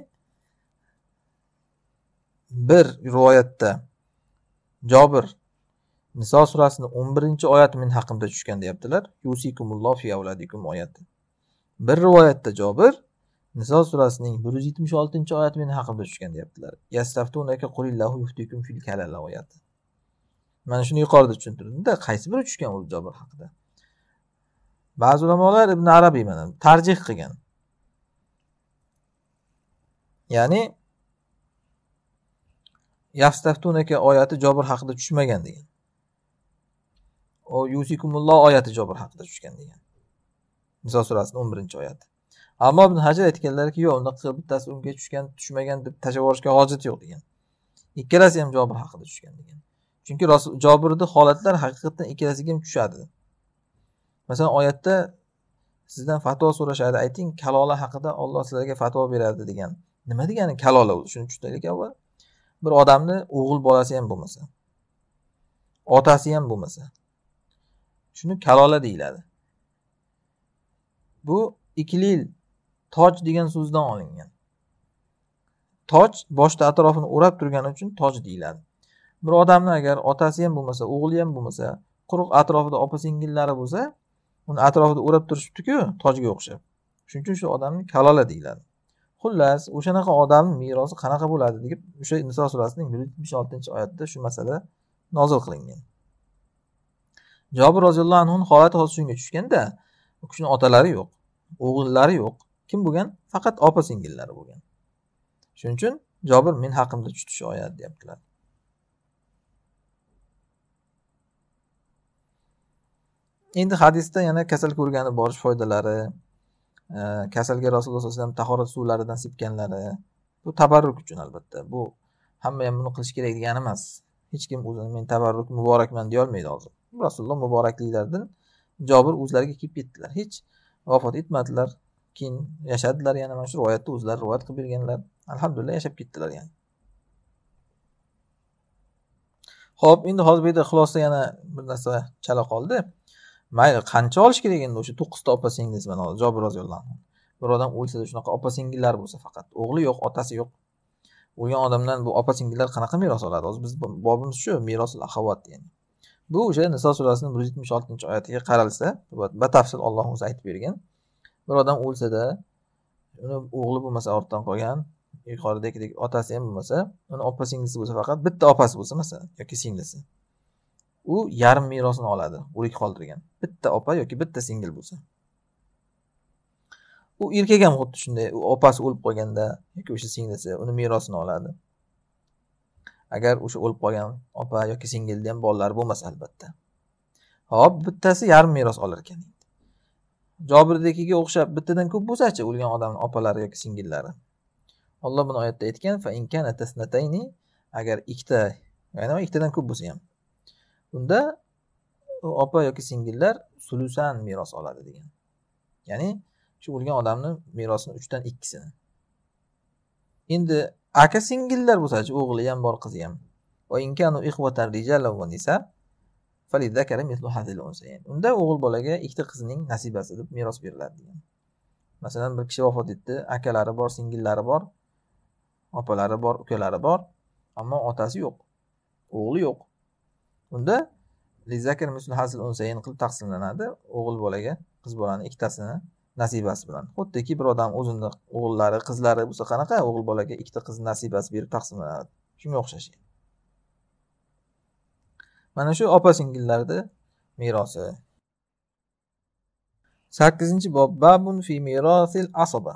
bir rivoyatda jobir niso surasini o'n birinchi oyati men haqimda tushgan deyaptilar oyati bir rivoyatda jobir niso surasining bir yuz yetmish oltinchi oyati meni haqimda tushgan deyaptilar qulillahu fil mana shuni yuqorida tushuntirdimda qaysi biri tushgan o'zi jobir haqida ba'zi ulamolar ibn arabiy mana tarjih qilgan ya'ni yafstaftunaka oyati jobir haqida tushmagan degan o yusikumulloh oyati jobir haqida tushgan degan niso surasini o'n birinchi oyati ammo ibn hajar aytganlarki yo'q unaqa bittasi unga tushgan tushmagan deb tashlab yuborishga hojat yo'q degan ikkalasi ham jobir haqida tushgan degan chunki jobirni holatlar haqiqatdan ikkalasiga ham tushadi masalan oyatda sizdan fatvo so'rashadi ayting kalola haqida olloh sizlarga fatvo beradi degan nima degani kalola o'zi shuni tushunaylik avval bir odamni o'g'il bolasi ham bo'lmasa otasi ham bo'lmasa shuni kalola deyiladi bu iklil toj degan so'zdan olingan toj boshni atrofini o'rab turgani uchun toj deyiladi bir odamni agar otasi ham bo'lmasa o'g'li ham bo'lmasa quruq atrofida opa singillari bo'lsa uni atrofida o'rab turishibdiku tojga o'xshab shuning uchun shu odamni kalola deyiladi xullas o'shanaqa odamni merosi qanaqa bo'ladi deb o'sha niso surasining bir yuz yetmish oltinchi oyatida shu masala nozil qilingan jobir roziyallohu anhuni holati hozir shunga tushganda u kishini otalari yo'q o'g'illari yo'q kim bo'lgan faqat opa singillari bo'lgan shuning uchun jobir men haqimda tutish oyat deyaptilar endi hadisda yana kasal ko'rgani borish foydalari kasalga rasululloh alayhi vasallam tahorat suvlaridan sepganlari bu tabarruk uchun albatta bu hamma ham buni qilish kerak degani emas hech kim o'zini men tabarruk muborakman deyolmaydi hozir rasululloh muborakliklaridan jobir o'zlariga kelib ketdilar hech vafot etmadilar keyin yashadilar yana mana shu rivoyatni o'zlari rivoyat qilib berganlar alhamdulillah yashab ketdilar yani ho'p endi hozir bu yerda xulosa yana bir narsa chala qoldi mayli qancha olish kerak endi o'sha to'qqizta opa singlisi mana hozir jobir roziyallohu bir odam o'lsada shunaqa opa singillar bo'lsa faqat o'g'li yo'q otasi yo'q o'lgan odamdan bu opa singillar qanaqa meros oladi hozir biz bobimiz shu merosul ahavat ya'ni bu o'sha niso surasini bir yuz yetmish oltinchi oyatiga qaralsa batafsil olloh o'zi aytib bergan bir odam o'lsada uni o'g'li bo'lmasa ortdan qolgan yuqoridagidek otasi ham bo'lmasa uni opa singlisi bo'lsa faqat bitta opasi bo'lsa masalan yoki singlisi u yarim merosini oladi o'lik qoldirgan bitta opa yoki bitta singil bo'lsa u erkak ham xuddi shunday u opasi o'lib qolganda yoki o'sha singlisi uni merosini oladi agar o'sha o'lib qolgan opa yoki singilni ham bolalari bo'lmasa albatta hop bittasi yarim meros olar ekan jobirnikiga o'xshab bittadan ko'p bo'lsachi o'lgan odamni opalari yoki singillari alloh buni oyatda aytgan agar ikkita ya'ni ikkitadan ko'p bo'lsa ham unda opa yoki singillar sulusan meros oladi degan ya'ni shu o'lgan odamni merosini uchdan ikkisini endi aka singillar bo'lsachi o'g'li ham bor qizi ham unda o'g'il bolaga ikkita qizning nasibasi deb meros beriladi degan masalan bir kishi vafot etdi akalari bor singillari bor opalari bor ukalari bor ammo otasi yo'q o'g'li yo'q unda lizakir misl hasl unsayin qilib taqsimlanadi o'g'il bolaga qiz bolani ikkitasini nasibasi bilan xuddiki bir odam o'zini o'g'illari qizlari bo'lsa qanaqa o'g'il bolaga ikkita qiz nasibasi berib taqsimlanadi shunga o'xshash mana shu opa singillarni merosi sakkizinchi bob babun fi merosil asaba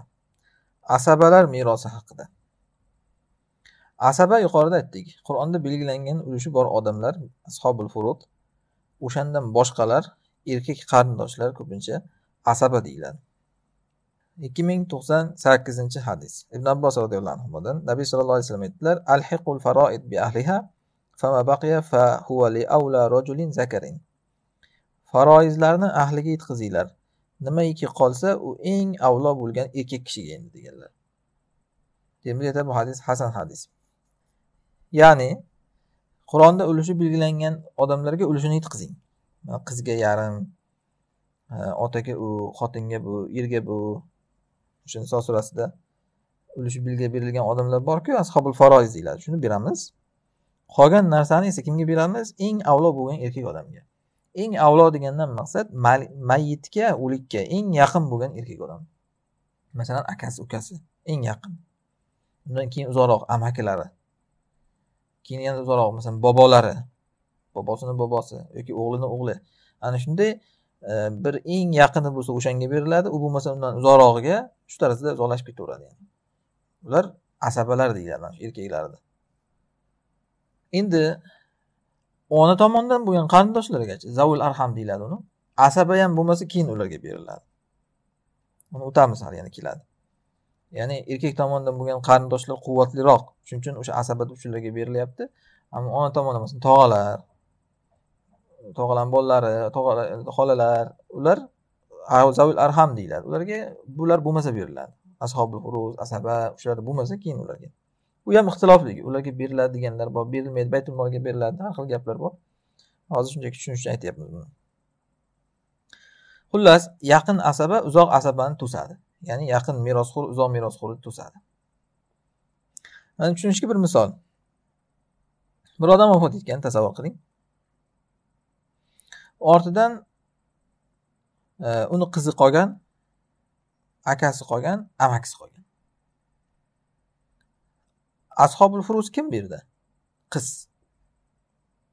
asabalar merosi haqida asaba yuqorida aytdik qur'onda belgilangan ulushi bor odamlar ashobul furud o'shandan boshqalar erkak qarindoshlar ko'pincha asaba deyiladi ikki ming to'qson sakkizinchi hadis ibn abbos roziyallohu anhudan nabiy sallallohu alayhi vasallam aytdilar faroid bi ahliha baqiya fa huwa li awla rajulin zakarin faroizlarni ahliga yetkazinglar nimaiki qolsa u eng avlo bo'lgan erkak kishiga endi deganlar termiz bu hadis hasan hadis Ya'ni Qur'onda ulushi belgilangan odamlarga ulushini yetkazing. Qizga yarim, e, otaga u, xotinga bu, erga bu. O'sha Niso surasida ulushi belgilab berilgan odamlar borku ashobul ashabul faroiz deyiladi. Shuni beramiz. Qolgan narsani esa kimga beramiz? Eng avlo bo'lgan erkak odamga. Eng avlo degandan maqsad mayitga o'likka eng yaqin bo'lgan erkak odam. Masalan, akasi, ukasi eng yaqin. Undan keyin uzoqroq amakilari, keyin yana uzoqroq masalan bobolari bobosini bobosi yoki o'g'lini o'g'li ana shunday e, bir eng yaqini bo'lsa o'shanga beriladi u bo'lmasa undan uzoqrog'iga shu tarzda uzoqlashib ketaveradi yani. ular asabalar deyiladi erkaklarni endi ona tomondan bo'lgan qarindoshlargacha zavul arham deyiladi uni asaba ham bo'lmasa keyin ularga beriladi uni o'tamiz hali yana keladi ya'ni erkak tomonidan bo'lgan qarindoshlar quvvatliroq shuning uchun o'sha asabat shularga berilyapti ammo ona tomonda masalan tog'alar tog'alarni bolalari xolalar ular zavil arham deyiladi ularga bular bo'lmasa beriladi ashobul huruz asaba o'shalar bo'lmasa keyin ularga u ham ixtilofli ularga beriladi deganlar bor berilmaydi baytulmolga beriladi har xil gaplar bor hozir shunchaki tushunish uchun aytyapmiz buni xullas yaqin asaba uzoq asabani to'sadi ya'ni yaqin merosxo'r uzoq merosxo'rlik to'sadi mana tushunishga bir misol bir odam vafot etgan tasavvur qiling ortidan e, uni qizi qolgan akasi qolgan amakisi qolgan ashobul furus kim bu yerda qiz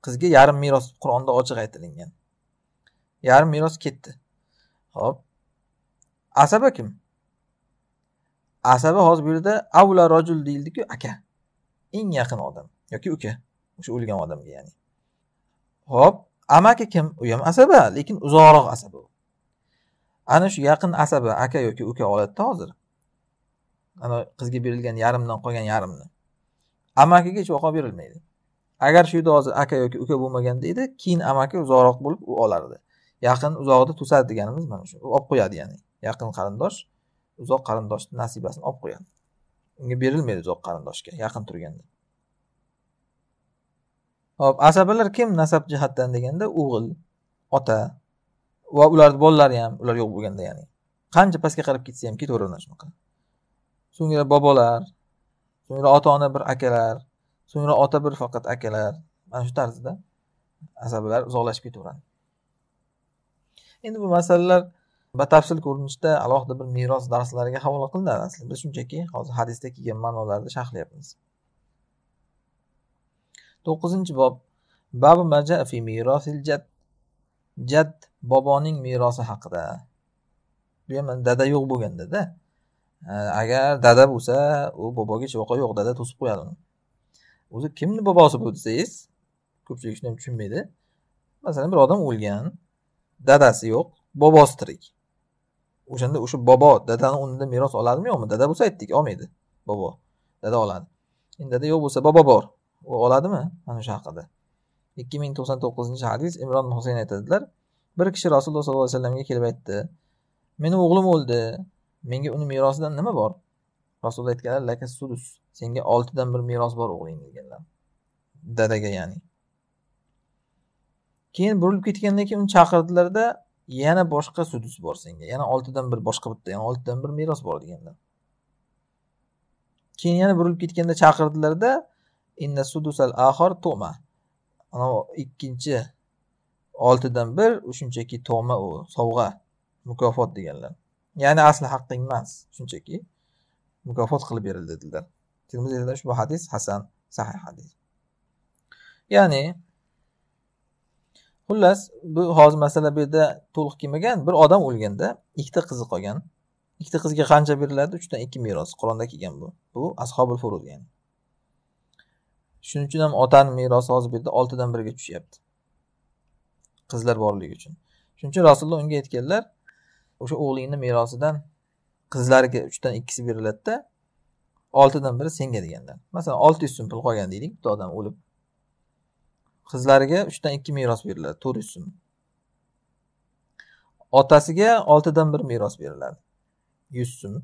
qizga yarim meros qur'onda ochiq aytilingan yarim meros ketdi ho'p asaba kim asabi hozir bu yerda avla rojul deyildiku aka eng yaqin odam yoki uka o'sha o'lgan odamga ya'ni ho'p amaki kim u ham asaba lekin uzoqroq asaba u ana shu yaqin asaba aka yoki uka oladida hozir ana qizga berilgan yarimdan qolgan yarimni amakiga hech vaqo berilmaydi agar shu yerda hozir aka yoki uka bo'lmaganda edi keyin amaki uzoqroq bo'lib u olardi yaqin uzoqda to'sadi deganimiz mana shu olib qo'yadi ya'ni yaqin qarindosh uzoq qarindoshni nasibasini olib qo'yadi unga berilmaydi uzoq qarindoshga yaqin turganda hop asabalar kim nasab jihatdan deganda o'g'il ota va ularni bolalari ham ular yo'q bo'lganda ya'ni qancha pastga qarab ketsa ham ketaveradilar shunaqa so'ngra bobolar so'ngra ota ona bir akalar so'ngra ota bir faqat akalar mana shu tarzda asabalar uzoqlashib ketaveradi endi bu masalalar batafsil ko'rinishda alohida bir meros darslariga havola qilinadi aslida shunchaki hozir hadisda kelgan ma'nolarni sharhlayapmiz to'qqizinchi bob babu maja fi merosil jad jad boboning merosi haqida bu ham dada yo'q bo'lgandada e, agar dada bo'lsa u boboga vaqo yo'q dada to'sib qo'yadi uni o'zi kimni bobosi bu desangiz ko'pchilik shuni ham tushunmaydi masalan bir odam o'lgan dadasi yo'q bobosi tirik o'shanda o'sha bobo dadani o'rnida meros oladimi yo'qmi dada bo'lsa aytdik olmaydi bobo dada oladi endi dada yo'q bo'lsa bobo bor u oladimi mana shu haqida ikki ming to'qson to'qqizinchi hadis imron husayn aytadilar bir kishi rasululloh sollallohu alayhi vasallamga kelib aytdi meni o'g'lim o'ldi menga uni merosidan nima bor rasululloh aytganlar laka sudus senga oltidan bir meros bor o'g'ling deganlar dadaga ya'ni keyin burilib ketgandan keyin uni chaqirdilarda yana boshqa sudus bor senga yana oltidan bir boshqa bitta yana oltidan bir meros bor deganda keyin yana burilib ketganda chaqirdilarda inna sudusal axor toma anavi ikkinchi oltidan bir shunchaki toma u sovg'a mukofot deganlar ya'ni asli haqqing emas shunchaki mukofot qilib berildi dedilar termiziyda ushbu hadis hasan sahih hadis ya'ni xullas bu hozir masala bu yerda to'liq kelmagan bir odam o'lganda ikkita qizi qolgan ikkita qizga qancha beriladi uchdan ikki meros qur'onda kelgan bu bu ashobil furud ya'ni shuning uchun ham otani merosi hozir bu yerda oltidan biriga tushyapti qizlar borligi uchun shuning uchun rasululloh unga aytganlar o'sha o'g'lingni merosidan qizlariga uchdan ikkisi beriladida oltidan biri senga deganlar masalan olti yuz so'm pul qolgan deylik bitta odam o'lib qizlariga uchdan ikki meros beriladi to'rt yuz so'm otasiga oltidan bir meros beriladi yuz so'm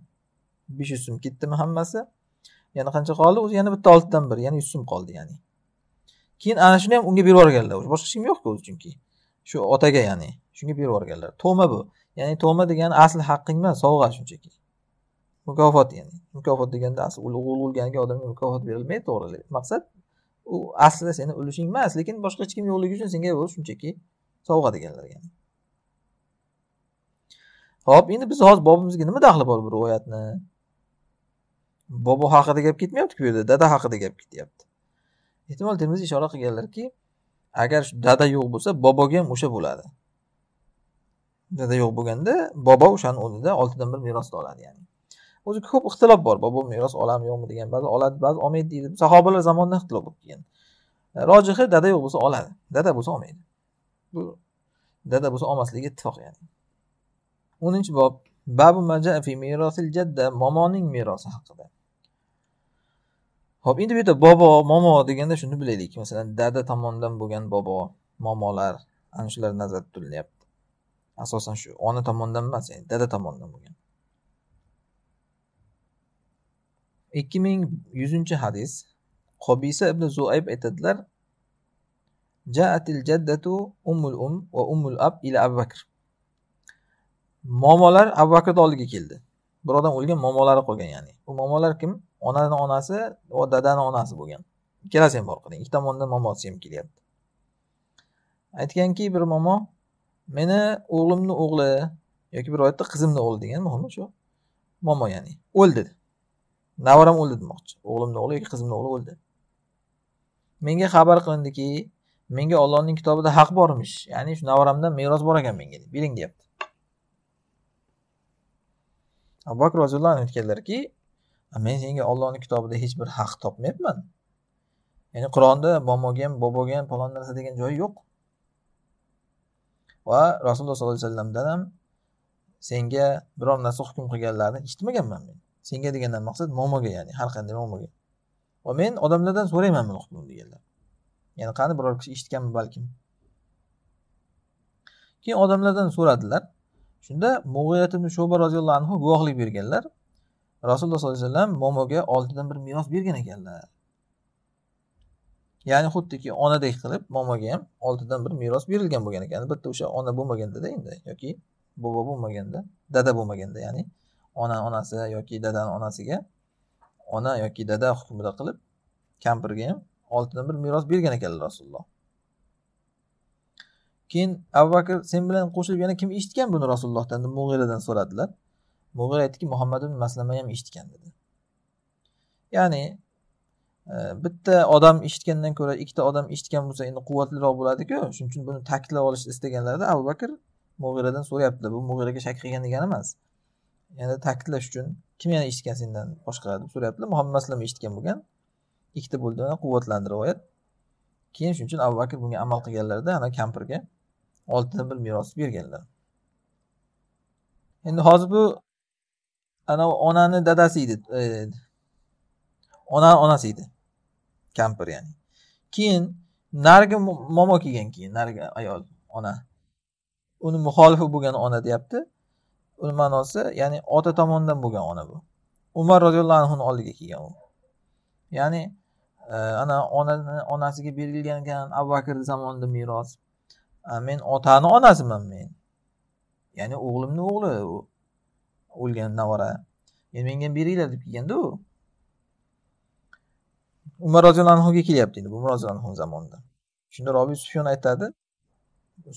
besh yuz so'm ketdimi hammasi yana qancha qoldi o'zi yana bitta oltidan bir ya'ni yuz so'm qoldi ya'ni keyin ana shuni ham unga berib yuborganlar boshqa hech kim yo'qku o'zi chunki shu otaga ya'ni shunga berib yuborganlar to'ma bu ya'ni to'ma degani asl haqqing emas sovg'a shunchaki mukofot ya'ni mukofot deganda asl ulug' o'lganiga odamga mukofot berilmaydi to'g'ri maqsad u aslida seni ulushing emas lekin boshqa hech kim yo'qligi uchun senga bu shunchaki sovg'a deganlar ekan ho'p endi biz hozir bobimizga nima daxli bor bu rivoyatni bobo haqida gap ketmayaptiku bu yerda dada haqida gap ketyapti ehtimol termiziy ishora qilganlarki agar dada yo'q bo'lsa boboga ham o'sha bo'ladi dada yo'q bo'lganda bobo o'shani o'rnida oltidan bir merosni oladi ya'ni o'zi ko'p ixtilof bor bu meros olami yo'qmi degan ba'zi oladi ba'zi olmaydi deydi sahobalar zamonida ixtilof bo'lib kelgan rojihi dada yo'q bo'lsa oladi dada bo'lsa olmaydi bu dada bo'lsa olmasligi ittifoq ya'ni o'ninchi bob babu maja fi merosil jadda momoning merosi haqida ho'p endi bu yerda bobo momo deganda shuni bilaylik masalan dada tomonidan bo'lgan bobo momolar ana shular nazarda tutilyapti asosan shu ona tomonidan emas ya'ni dada tomonidan bo'lgan ikki ming yuzinchi hadis qobisa ibn zuayb aytadilar jaatil jaddatu ummul um va ummul ab ila abu bakr momolar abu bakrni oldiga keldi bir odam o'lgan momolari qolgan ya'ni bu momolar kim onani onasi va dadani onasi bo'lgan ikkalasi ham bor qarang ikki tomondan momosi ham kelyapti aytganki bir momo meni o'g'limni o'g'li yoki bir oyatda qizimni o'g'li degan muhimi shu momo ya'ni o'ldi nabaram o'ldi demoqchi o'g'limni o'g'li yoki qizimni o'g'li o'ldi menga xabar qilindiki menga ollohning kitobida haq bormish ya'ni shu navaramdan meros bor ekan menga bering deyapti abu bakr roziyallohu anhu aytganlarki men senga ollohni kitobida hech bir haq topmayapman ya'ni qur'onda momoga ham boboga ham palon narsa degan joyi yo'q va rasululloh sollallohu alayhi vasallamdan ham senga biror narsa hukm qilganlarini eshitmaganman men senga degandan maqsad momoga ya'ni har qanday momoga va men odamlardan so'rayman buni hukmini deganlar ya'ni qani biror kishi eshitganmi balkim keyin odamlardan so'radilar shunda mug'iyat ibn shuba roziyallohu anhu guvohlik berganlar rasululloh sollallohu alayhi vasallam momoga oltidan bir meros bergan ekanlar ya'ni xuddiki onadek qilib momoga ham oltidan bir meros berilgan bo'lgan ekan albatta o'sha ona bo'lmagandada endi yoki bobo bo'lmaganda dada bo'lmaganda ya'ni ona onasi yoki dadani onasiga ona yoki dada hukmida qilib kampirga ham oltidan bir meros bergan ekanlar rasululloh keyin abu bakr sen bilan qo'shilib yana kim eshitgan buni rasulullohdan deb mug'iradan so'radilar mug'ira aytdiki muhammad ibn maslama ham eshitgan dedi ya'ni e, bitta odam eshitgandan ko'ra ikkita odam eshitgan bo'lsa endi quvvatliroq bo'ladiku shuning uchun buni ta'kidlab olishni istaganlarida abu bakr mug'iradan so'rayaptilar bu mug'iraga shak qilgan degani emas yana ta'kidlash uchun kim yana eshitgan sendan boshqa deb so'rayaptilar muhammad aslam eshitgan bo'lgan ikkita bo'ldi quvvatlandi rivoyat keyin shuning uchun abu bakr bunga amal qilganlarida ana kampirga oltidan bir meros berganlar endi hozir bu ana onani dadasi edi e, ona onasi edi kampir ya'ni keyin narigi momo kelgan keyin narigi ayol ona uni muxolifi bo'lgan ona deyapti uni ma'nosi ya'ni ota tomonidan bo'lgan ona bu umar roziyallohu anhuni oldiga kelgan u ya'ni e, ana onani onasiga berilgan ekan abu bakr zamonida meros men otani onasiman men ya'ni o'g'limni o'g'li o'lgan navora endi menga beringlar deb kelganda u umar roziyallohu anhuga kelyapti endi bu umar roziyallohu anhu zamonida shunda robiy sufyon aytadi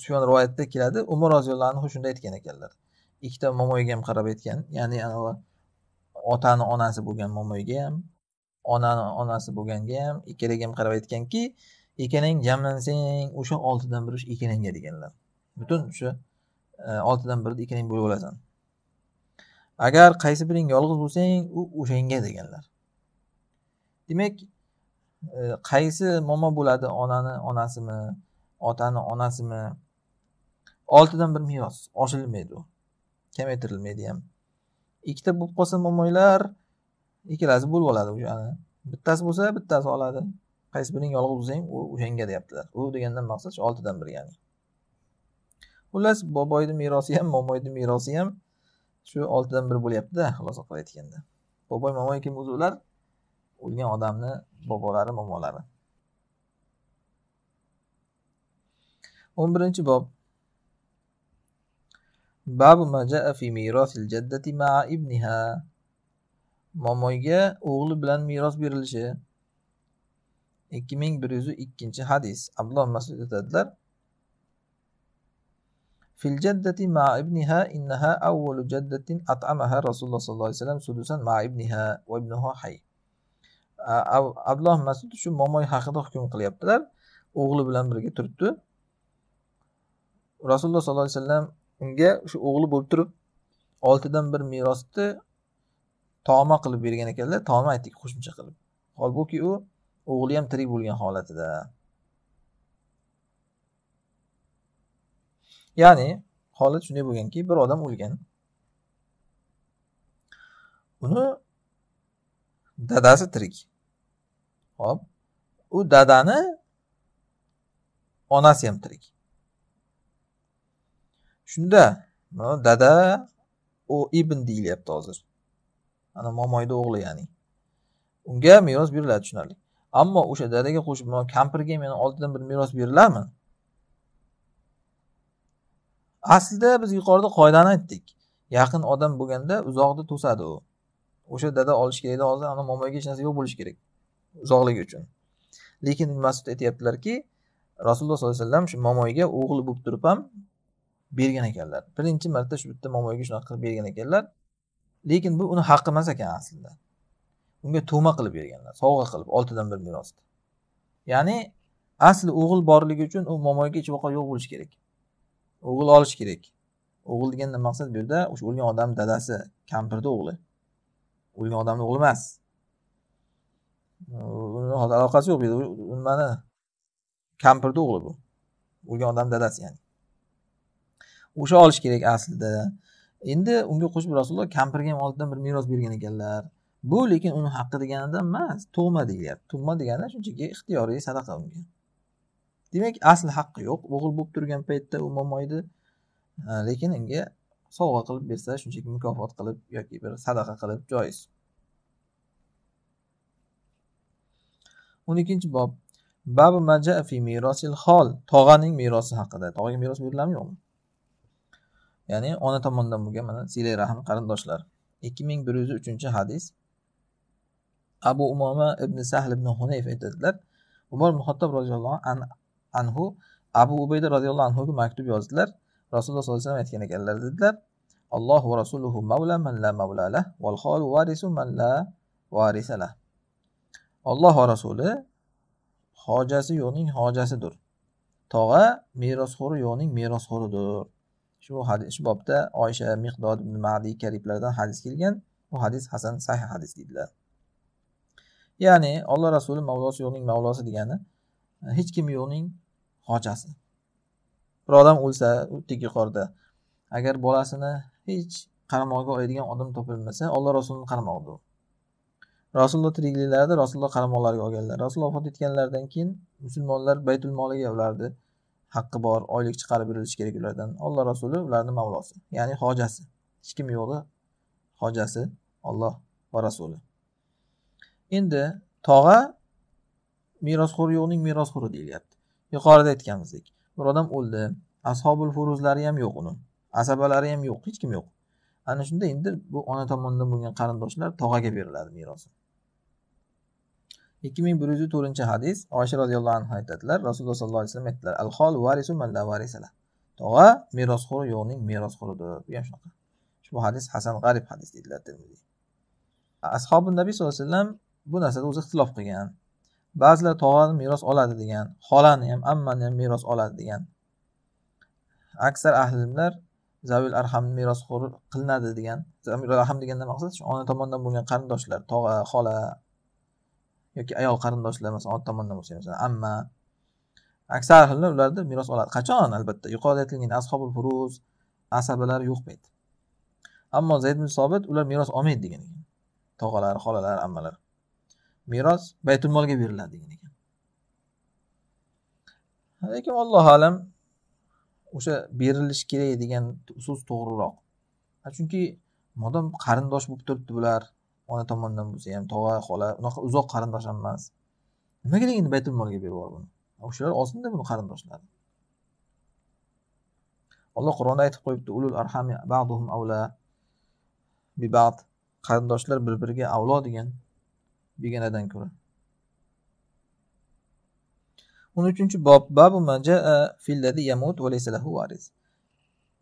sufyon rivoyatda keladi umar roziyallohu anhu shunday aytgan ekanlar ikkita momoyga ham qarab aytgan ya'ni anavi otani onasi bo'lgan momoyga ham onani onasi bo'lganga ham ikkalaga ham qarab aytganki ikkalang jamlansang o'sha oltidan biri ikkalangga deganlar butun o'sha e, oltidan birida ikkalang bo'lib olasan agar qaysi biring yolg'iz bo'lsang u o'shanga deganlar demak e, qaysi momo bo'ladi onani onasimi otani onasimi oltidan bir meros oshilmaydi u kamaytirilmaydi ham ikkita bo'lib qolsa momoylar ikkalasi bo'lib oladi o'shani bittasi bo'lsa bittasi oladi qaysi biring yolg'iz uzang u o'shanga deyaptilar u degandan maqsad shu oltidan biri ya'ni xullas boboyni merosi ham momoyni merosi ham shu oltidan biri bo'lyaptida xulosa qilib aytganda boboy momoy kim o'zi ular o'lgan odamni bobolari momolari o'n birinchi bob bab ma jaa fi mirosil jaddati ma'a ibniha momoyga o'g'li bilan meros berilishi 2102 hadis abdulloh masud aytadilar fil jaddati ma'a ibniha innaha awwalu jaddatin at'amaha rasululloh sollallohu alayhi vasallam sudusan ma'a ibniha va ibnuhu hayy abdulloh masud shu momoy haqida hukm qilyaptilar o'g'li bilan birga turibdi rasululloh sollallohu alayhi vasallam unga shu o'g'li bo'lib turib oltidan bir merosni toma qilib bergan ekanlar toma aytdik qo'shimcha qilib holbuki u o'g'li ham tirik bo'lgan holatida ya'ni holat shunday bo'lganki bir odam o'lgan uni dadasi tirik hop u dadani onasi ham tirik shunda dada u ibn deyilyapti hozir ana momoyni o'g'li ya'ni unga meros beriladi tushunarli ammo o'sha dadaga qo'shib kampirga meni oldidan bir meros beriladimi aslida biz yuqorida qoidani aytdik yaqin odam bo'lganda uzoqni to'sadi u o'sha dada olish kerak edi hozir ana momoyga hech narsa yo'q bo'lishi kerak uzoqligi uchun lekin masud aytyaptilarki rasululloh sollallohu alayhi vasallam shu momoyga o'g'li bo'lib turib ham bergan ekanlar birinchi marta shu bitta momoyga shunaqa qilib bergan ekanlar lekin bu uni haqqi emas ekan aslida unga tug'ma qilib berganlar sovg'a qilib oltidan bir merosni ya'ni asli o'g'il borligi uchun u momoyga hech vaqo yo'q bo'lishi kerak o'g'il olish kerak o'g'il deganda maqsad bu yerda o'sha o'lgan odamni dadasi kampirni o'g'li o'lgan odamni o'g'li emas uni hozir aloqasi yo'q bu nimani kampirni o'g'li bu o'lgan odamni dadasi ya'ni o'sha olish kerak aslida endi unga qo'shib rasululloh kampirga ham oldindan bir meros bergan ekanlar bu lekin uni haqqi deganida emas tug'ma deyilyapti tug'ma degani shunchaki ixtiyoriy sadaqa unga demak asli haqqi yo'q o'g'il bo'lib turgan paytda u momoyni lekin unga sovg'a qilib bersa shunchaki mukofot qilib yoki bir sadaqa qilib joiz o'n ikkinchi bob babu maja fi merosil hol tog'aning merosi haqida tog'aga meros beriladimi yo'qmi ya'ni ona tomondan bo'lgan mana silay rahm qarindoshlar ikki ming bir yuz uchinchi hadis abu umoma ibn sahl ibn hunayf aytadilar umar muhattob roziyallohu an, anhu abu ubayda roziyallohu anhuga maktub yozdilar rasululloh sollallohu alayhi vasallam aytgan ekanlar dedilar alloh va rasuluhu mavla man la mavla lah val xolu varisu man la varisa lah olloh va rasuli hojasi yo'qning hojasidir tog'a merosxo'ri yo'qning merosxo'ridir shu hadis shu bobda oysha miqdod ibn madiy kariblardan hadis kelgan bu hadis hasan sahih hadis deydilar ya'ni alloh rasuli mavlosi yo'qning mavlosi degani e, hech kim yo'qning hojasi bir odam o'lsa o'tdek yuqorida agar bolasini hech qaramog'iga oladigan odam topilmasa alloh rasulini qaramog'ida rasululloh tirikliklarida rasululloh qaramoqlariga olganlar rasululloh vafot etganlaridan keyin musulmonlar baytul moliga ularni haqqi bor oylik chiqarib berilishi kerak ulardan alloh rasuli ularni mavlosi ya'ni hojasi hech kim yo'qda hojasi olloh va rasuli endi tog'a merosxo'ri yo'qning merosxo'ri deyilyapti yuqorida aytganimizdek bir odam o'ldi ashobul furuzlari ham yo'q uni asabalari ham yo'q hech kim yo'q ana shunda endi bu ona tomondan bo'lgan qarindoshlar tog'aga beriladi merosi ikki ming bir yuz to'rtinchi hadis osha roziyallohu anhu aytadilar rasululloh sollallohu alayhi vasallam aytdilar al hol varisu man la varisala tog'a merosxo'ri yo'qning merosxo'ridir bu ham shunaqa ushbu hadis hasan g'arib hadis deydilar termiziy ashobi nabiy sallallohu alayhi vasallam bu narsada o'zi ixtilof qilgan ba'zilar tog'ani meros oladi degan xolani ham ammani ham meros oladi degan aksar ahli ilmlar zavil arham merosxo'ri qilinadi degan zavil arham deganda nima maqsad shu ona tomondan bo'lgan qarindoshlar tog'a xola yoki ayol qarindoshlar masalan ot tomonidan bo'lsa masalan amma aksar xillar ularda meros oladi qachon albatta yuqorida aytilgan ashobul furuz asabalar yo'q payt ammo zayd ibn sobit ular meros olmaydi degan ekan tog'alar xolalar ammalar meros baytul molga beriladi degan ekan lekin allohu alam o'sha berilishi kerak degan so'z to'g'riroq chunki modom qarindosh bo'lib turibdi bular ona tomondan bo'lsa ham tog'a xola unaqa uzoq ham emas nima kerak endi baytul molga berib yubor buni o'shalar olsinda buni qarindoshlari alloh qur'onda aytib qo'yibdi ulul arhami ba'duhum avla bi ba'd qarindoshlar bir biriga avlo degan begonadan ko'ra o'n uchinchi bob babu fillazi yamut va lahu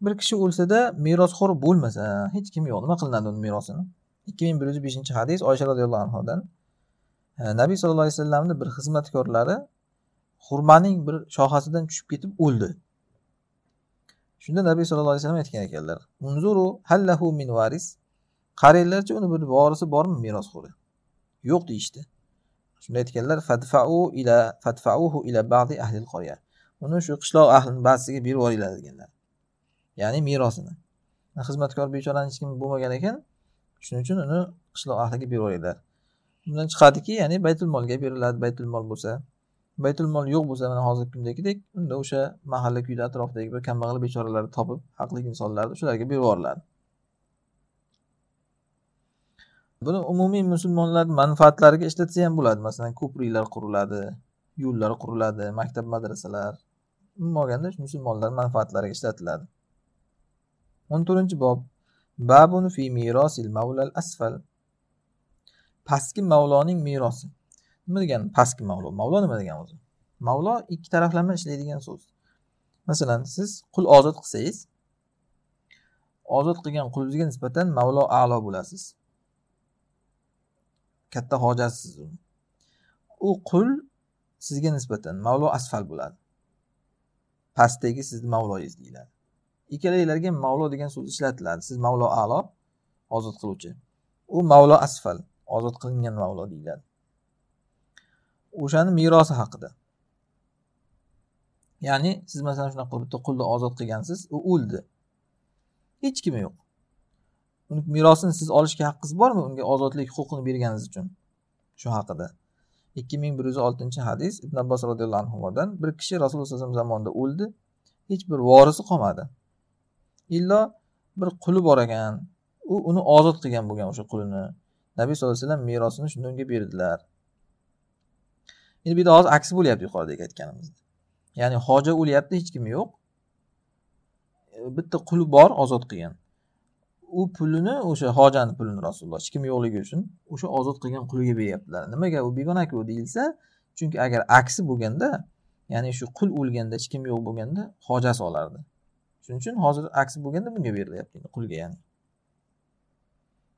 bir kishi o'lsada merosxo'r bo'lmasa hech kim yo'q nima qilinadi uni merosini ikki ming bir yuz beshinchi hadis oysha roziyallohu anhudan e, nabiy sallallohu alayhi vasallamni bir xizmatkorlari xurmaning bir shoxasidan tushib ketib o'ldi shunda nabiy sallallohu alayhi vasallam aytgan ekanlar unzuru hallahu min varis qaranglarchi uni bir vorisi bormi merosxo'ri yo'q deyishdi shunda aytganlar fadfau ila fadfauhu ila ba'di ahlil qorya uni shu qishloq ahlini ba'zisiga berib yuboringlar deganlar ya'ni merosini xizmatkor bechorani hech kim bo'lmagan ekan shuning uchun uni qishloq ahliga berib undan chiqadiki ya'ni baytul molga beriladi baytul mol bo'lsa baytul mol yo'q bo'lsa mana hozirgi kundagidek unda o'sha mahalla kuyda atrofidagi bir kambag'al bechoralarni topib haqli insonlarni shularga berib yuboriladi buni umumiy musulmonlar manfaatlariga ishlatsa ham bo'ladi masalan ko'priklar quriladi yo'llar quriladi maktab madrasalar umuman olganda musulmonlar manfaatlariga ishlatiladi o'n to'rtinchi bob Babun fi mirosil mavlal asfal. Pastki mavloning merosi. Nima degani pastki mavlo? Mavlo nima degani o'zi? Mavlo ikki taraflama ishlaydigan so'z. Masalan, siz qul ozod qilsangiz, ozod qilgan qulingizga nisbatan mavlo a'lo bo'lasiz. Katta hojatsiz U qul sizga nisbatan mavlo asfal bo'ladi. Pastdagi sizni mavloyingiz deyiladi. ikkalanglarga mavlo degan so'z ishlatiladi siz mavlo a'lo ozod qiluvchi u mavlo asfal ozod qilingan mavlo deyiladi o'shani merosi haqida ya'ni siz masalan shunaqa bitta qulni ozod qilgansiz u o'ldi hech kimi yo'q uni merosini siz olishga haqqingiz bormi unga ozodlik huquqini berganingiz uchun shu haqida ikki ming bir yuz oltinchi hadis ibn abbos roziyallohu anhudan bir kishi rasululloh alayhi vasallam zamonida o'ldi hech bir vorisi qolmadi illo bir quli bor ekan u uni ozod qilgan bo'lgan o'sha qulini nabiy sallallohu alayhi vasallam merosini shunda unga berdilar endi bu yerda hozir aksi bo'lyapti yuqoridagi aytganimizda ya'ni hoja o'lyapti hech kim yo'q e, bitta quli bor ozod qilgan u pulini o'sha hojani pulini rasululloh hech kim yo'qligi uchun o'sha ozod qilgan quliga beryaptilar nimaga u begonaku deyilsa chunki agar aksi bo'lganda ya'ni shu qul o'lganda hech kim yo'q bo'lganda hojasi olardi shuning uchun hozir aksi bo'lganda bunga berilyapti qulga ya'ni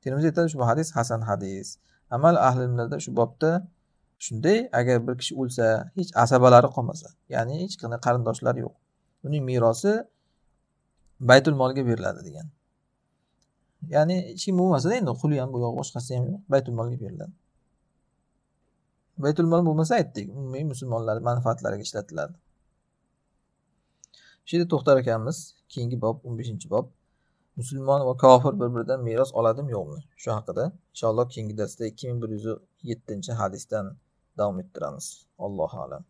termizda aytadi ushbu hadis hasan hadis amal ahli ilmlarda shu bobda shunday agar bir kishi o'lsa hech asabalari qolmasa ya'ni hech qanday qarindoshlari yo'q uning merosi baytul molga beriladi degan ya'ni hech kim bo'lmasada endi quli ham yo'q boshqasi ham yo'q baytul molga beriladi baytul mol bo'lmasa aytdik umumiy musulmonlar manfaatlariga ishlatiladi shuyerda to'xtar ekanmiz keyingi bob o'n beshinchi bob musulmon va kofir bir biridan meros oladimi yo'qmi shu haqida inshaalloh keyingi darsda ikki ming bir yuz yettinchi hadisdan davom ettiramiz allohu alam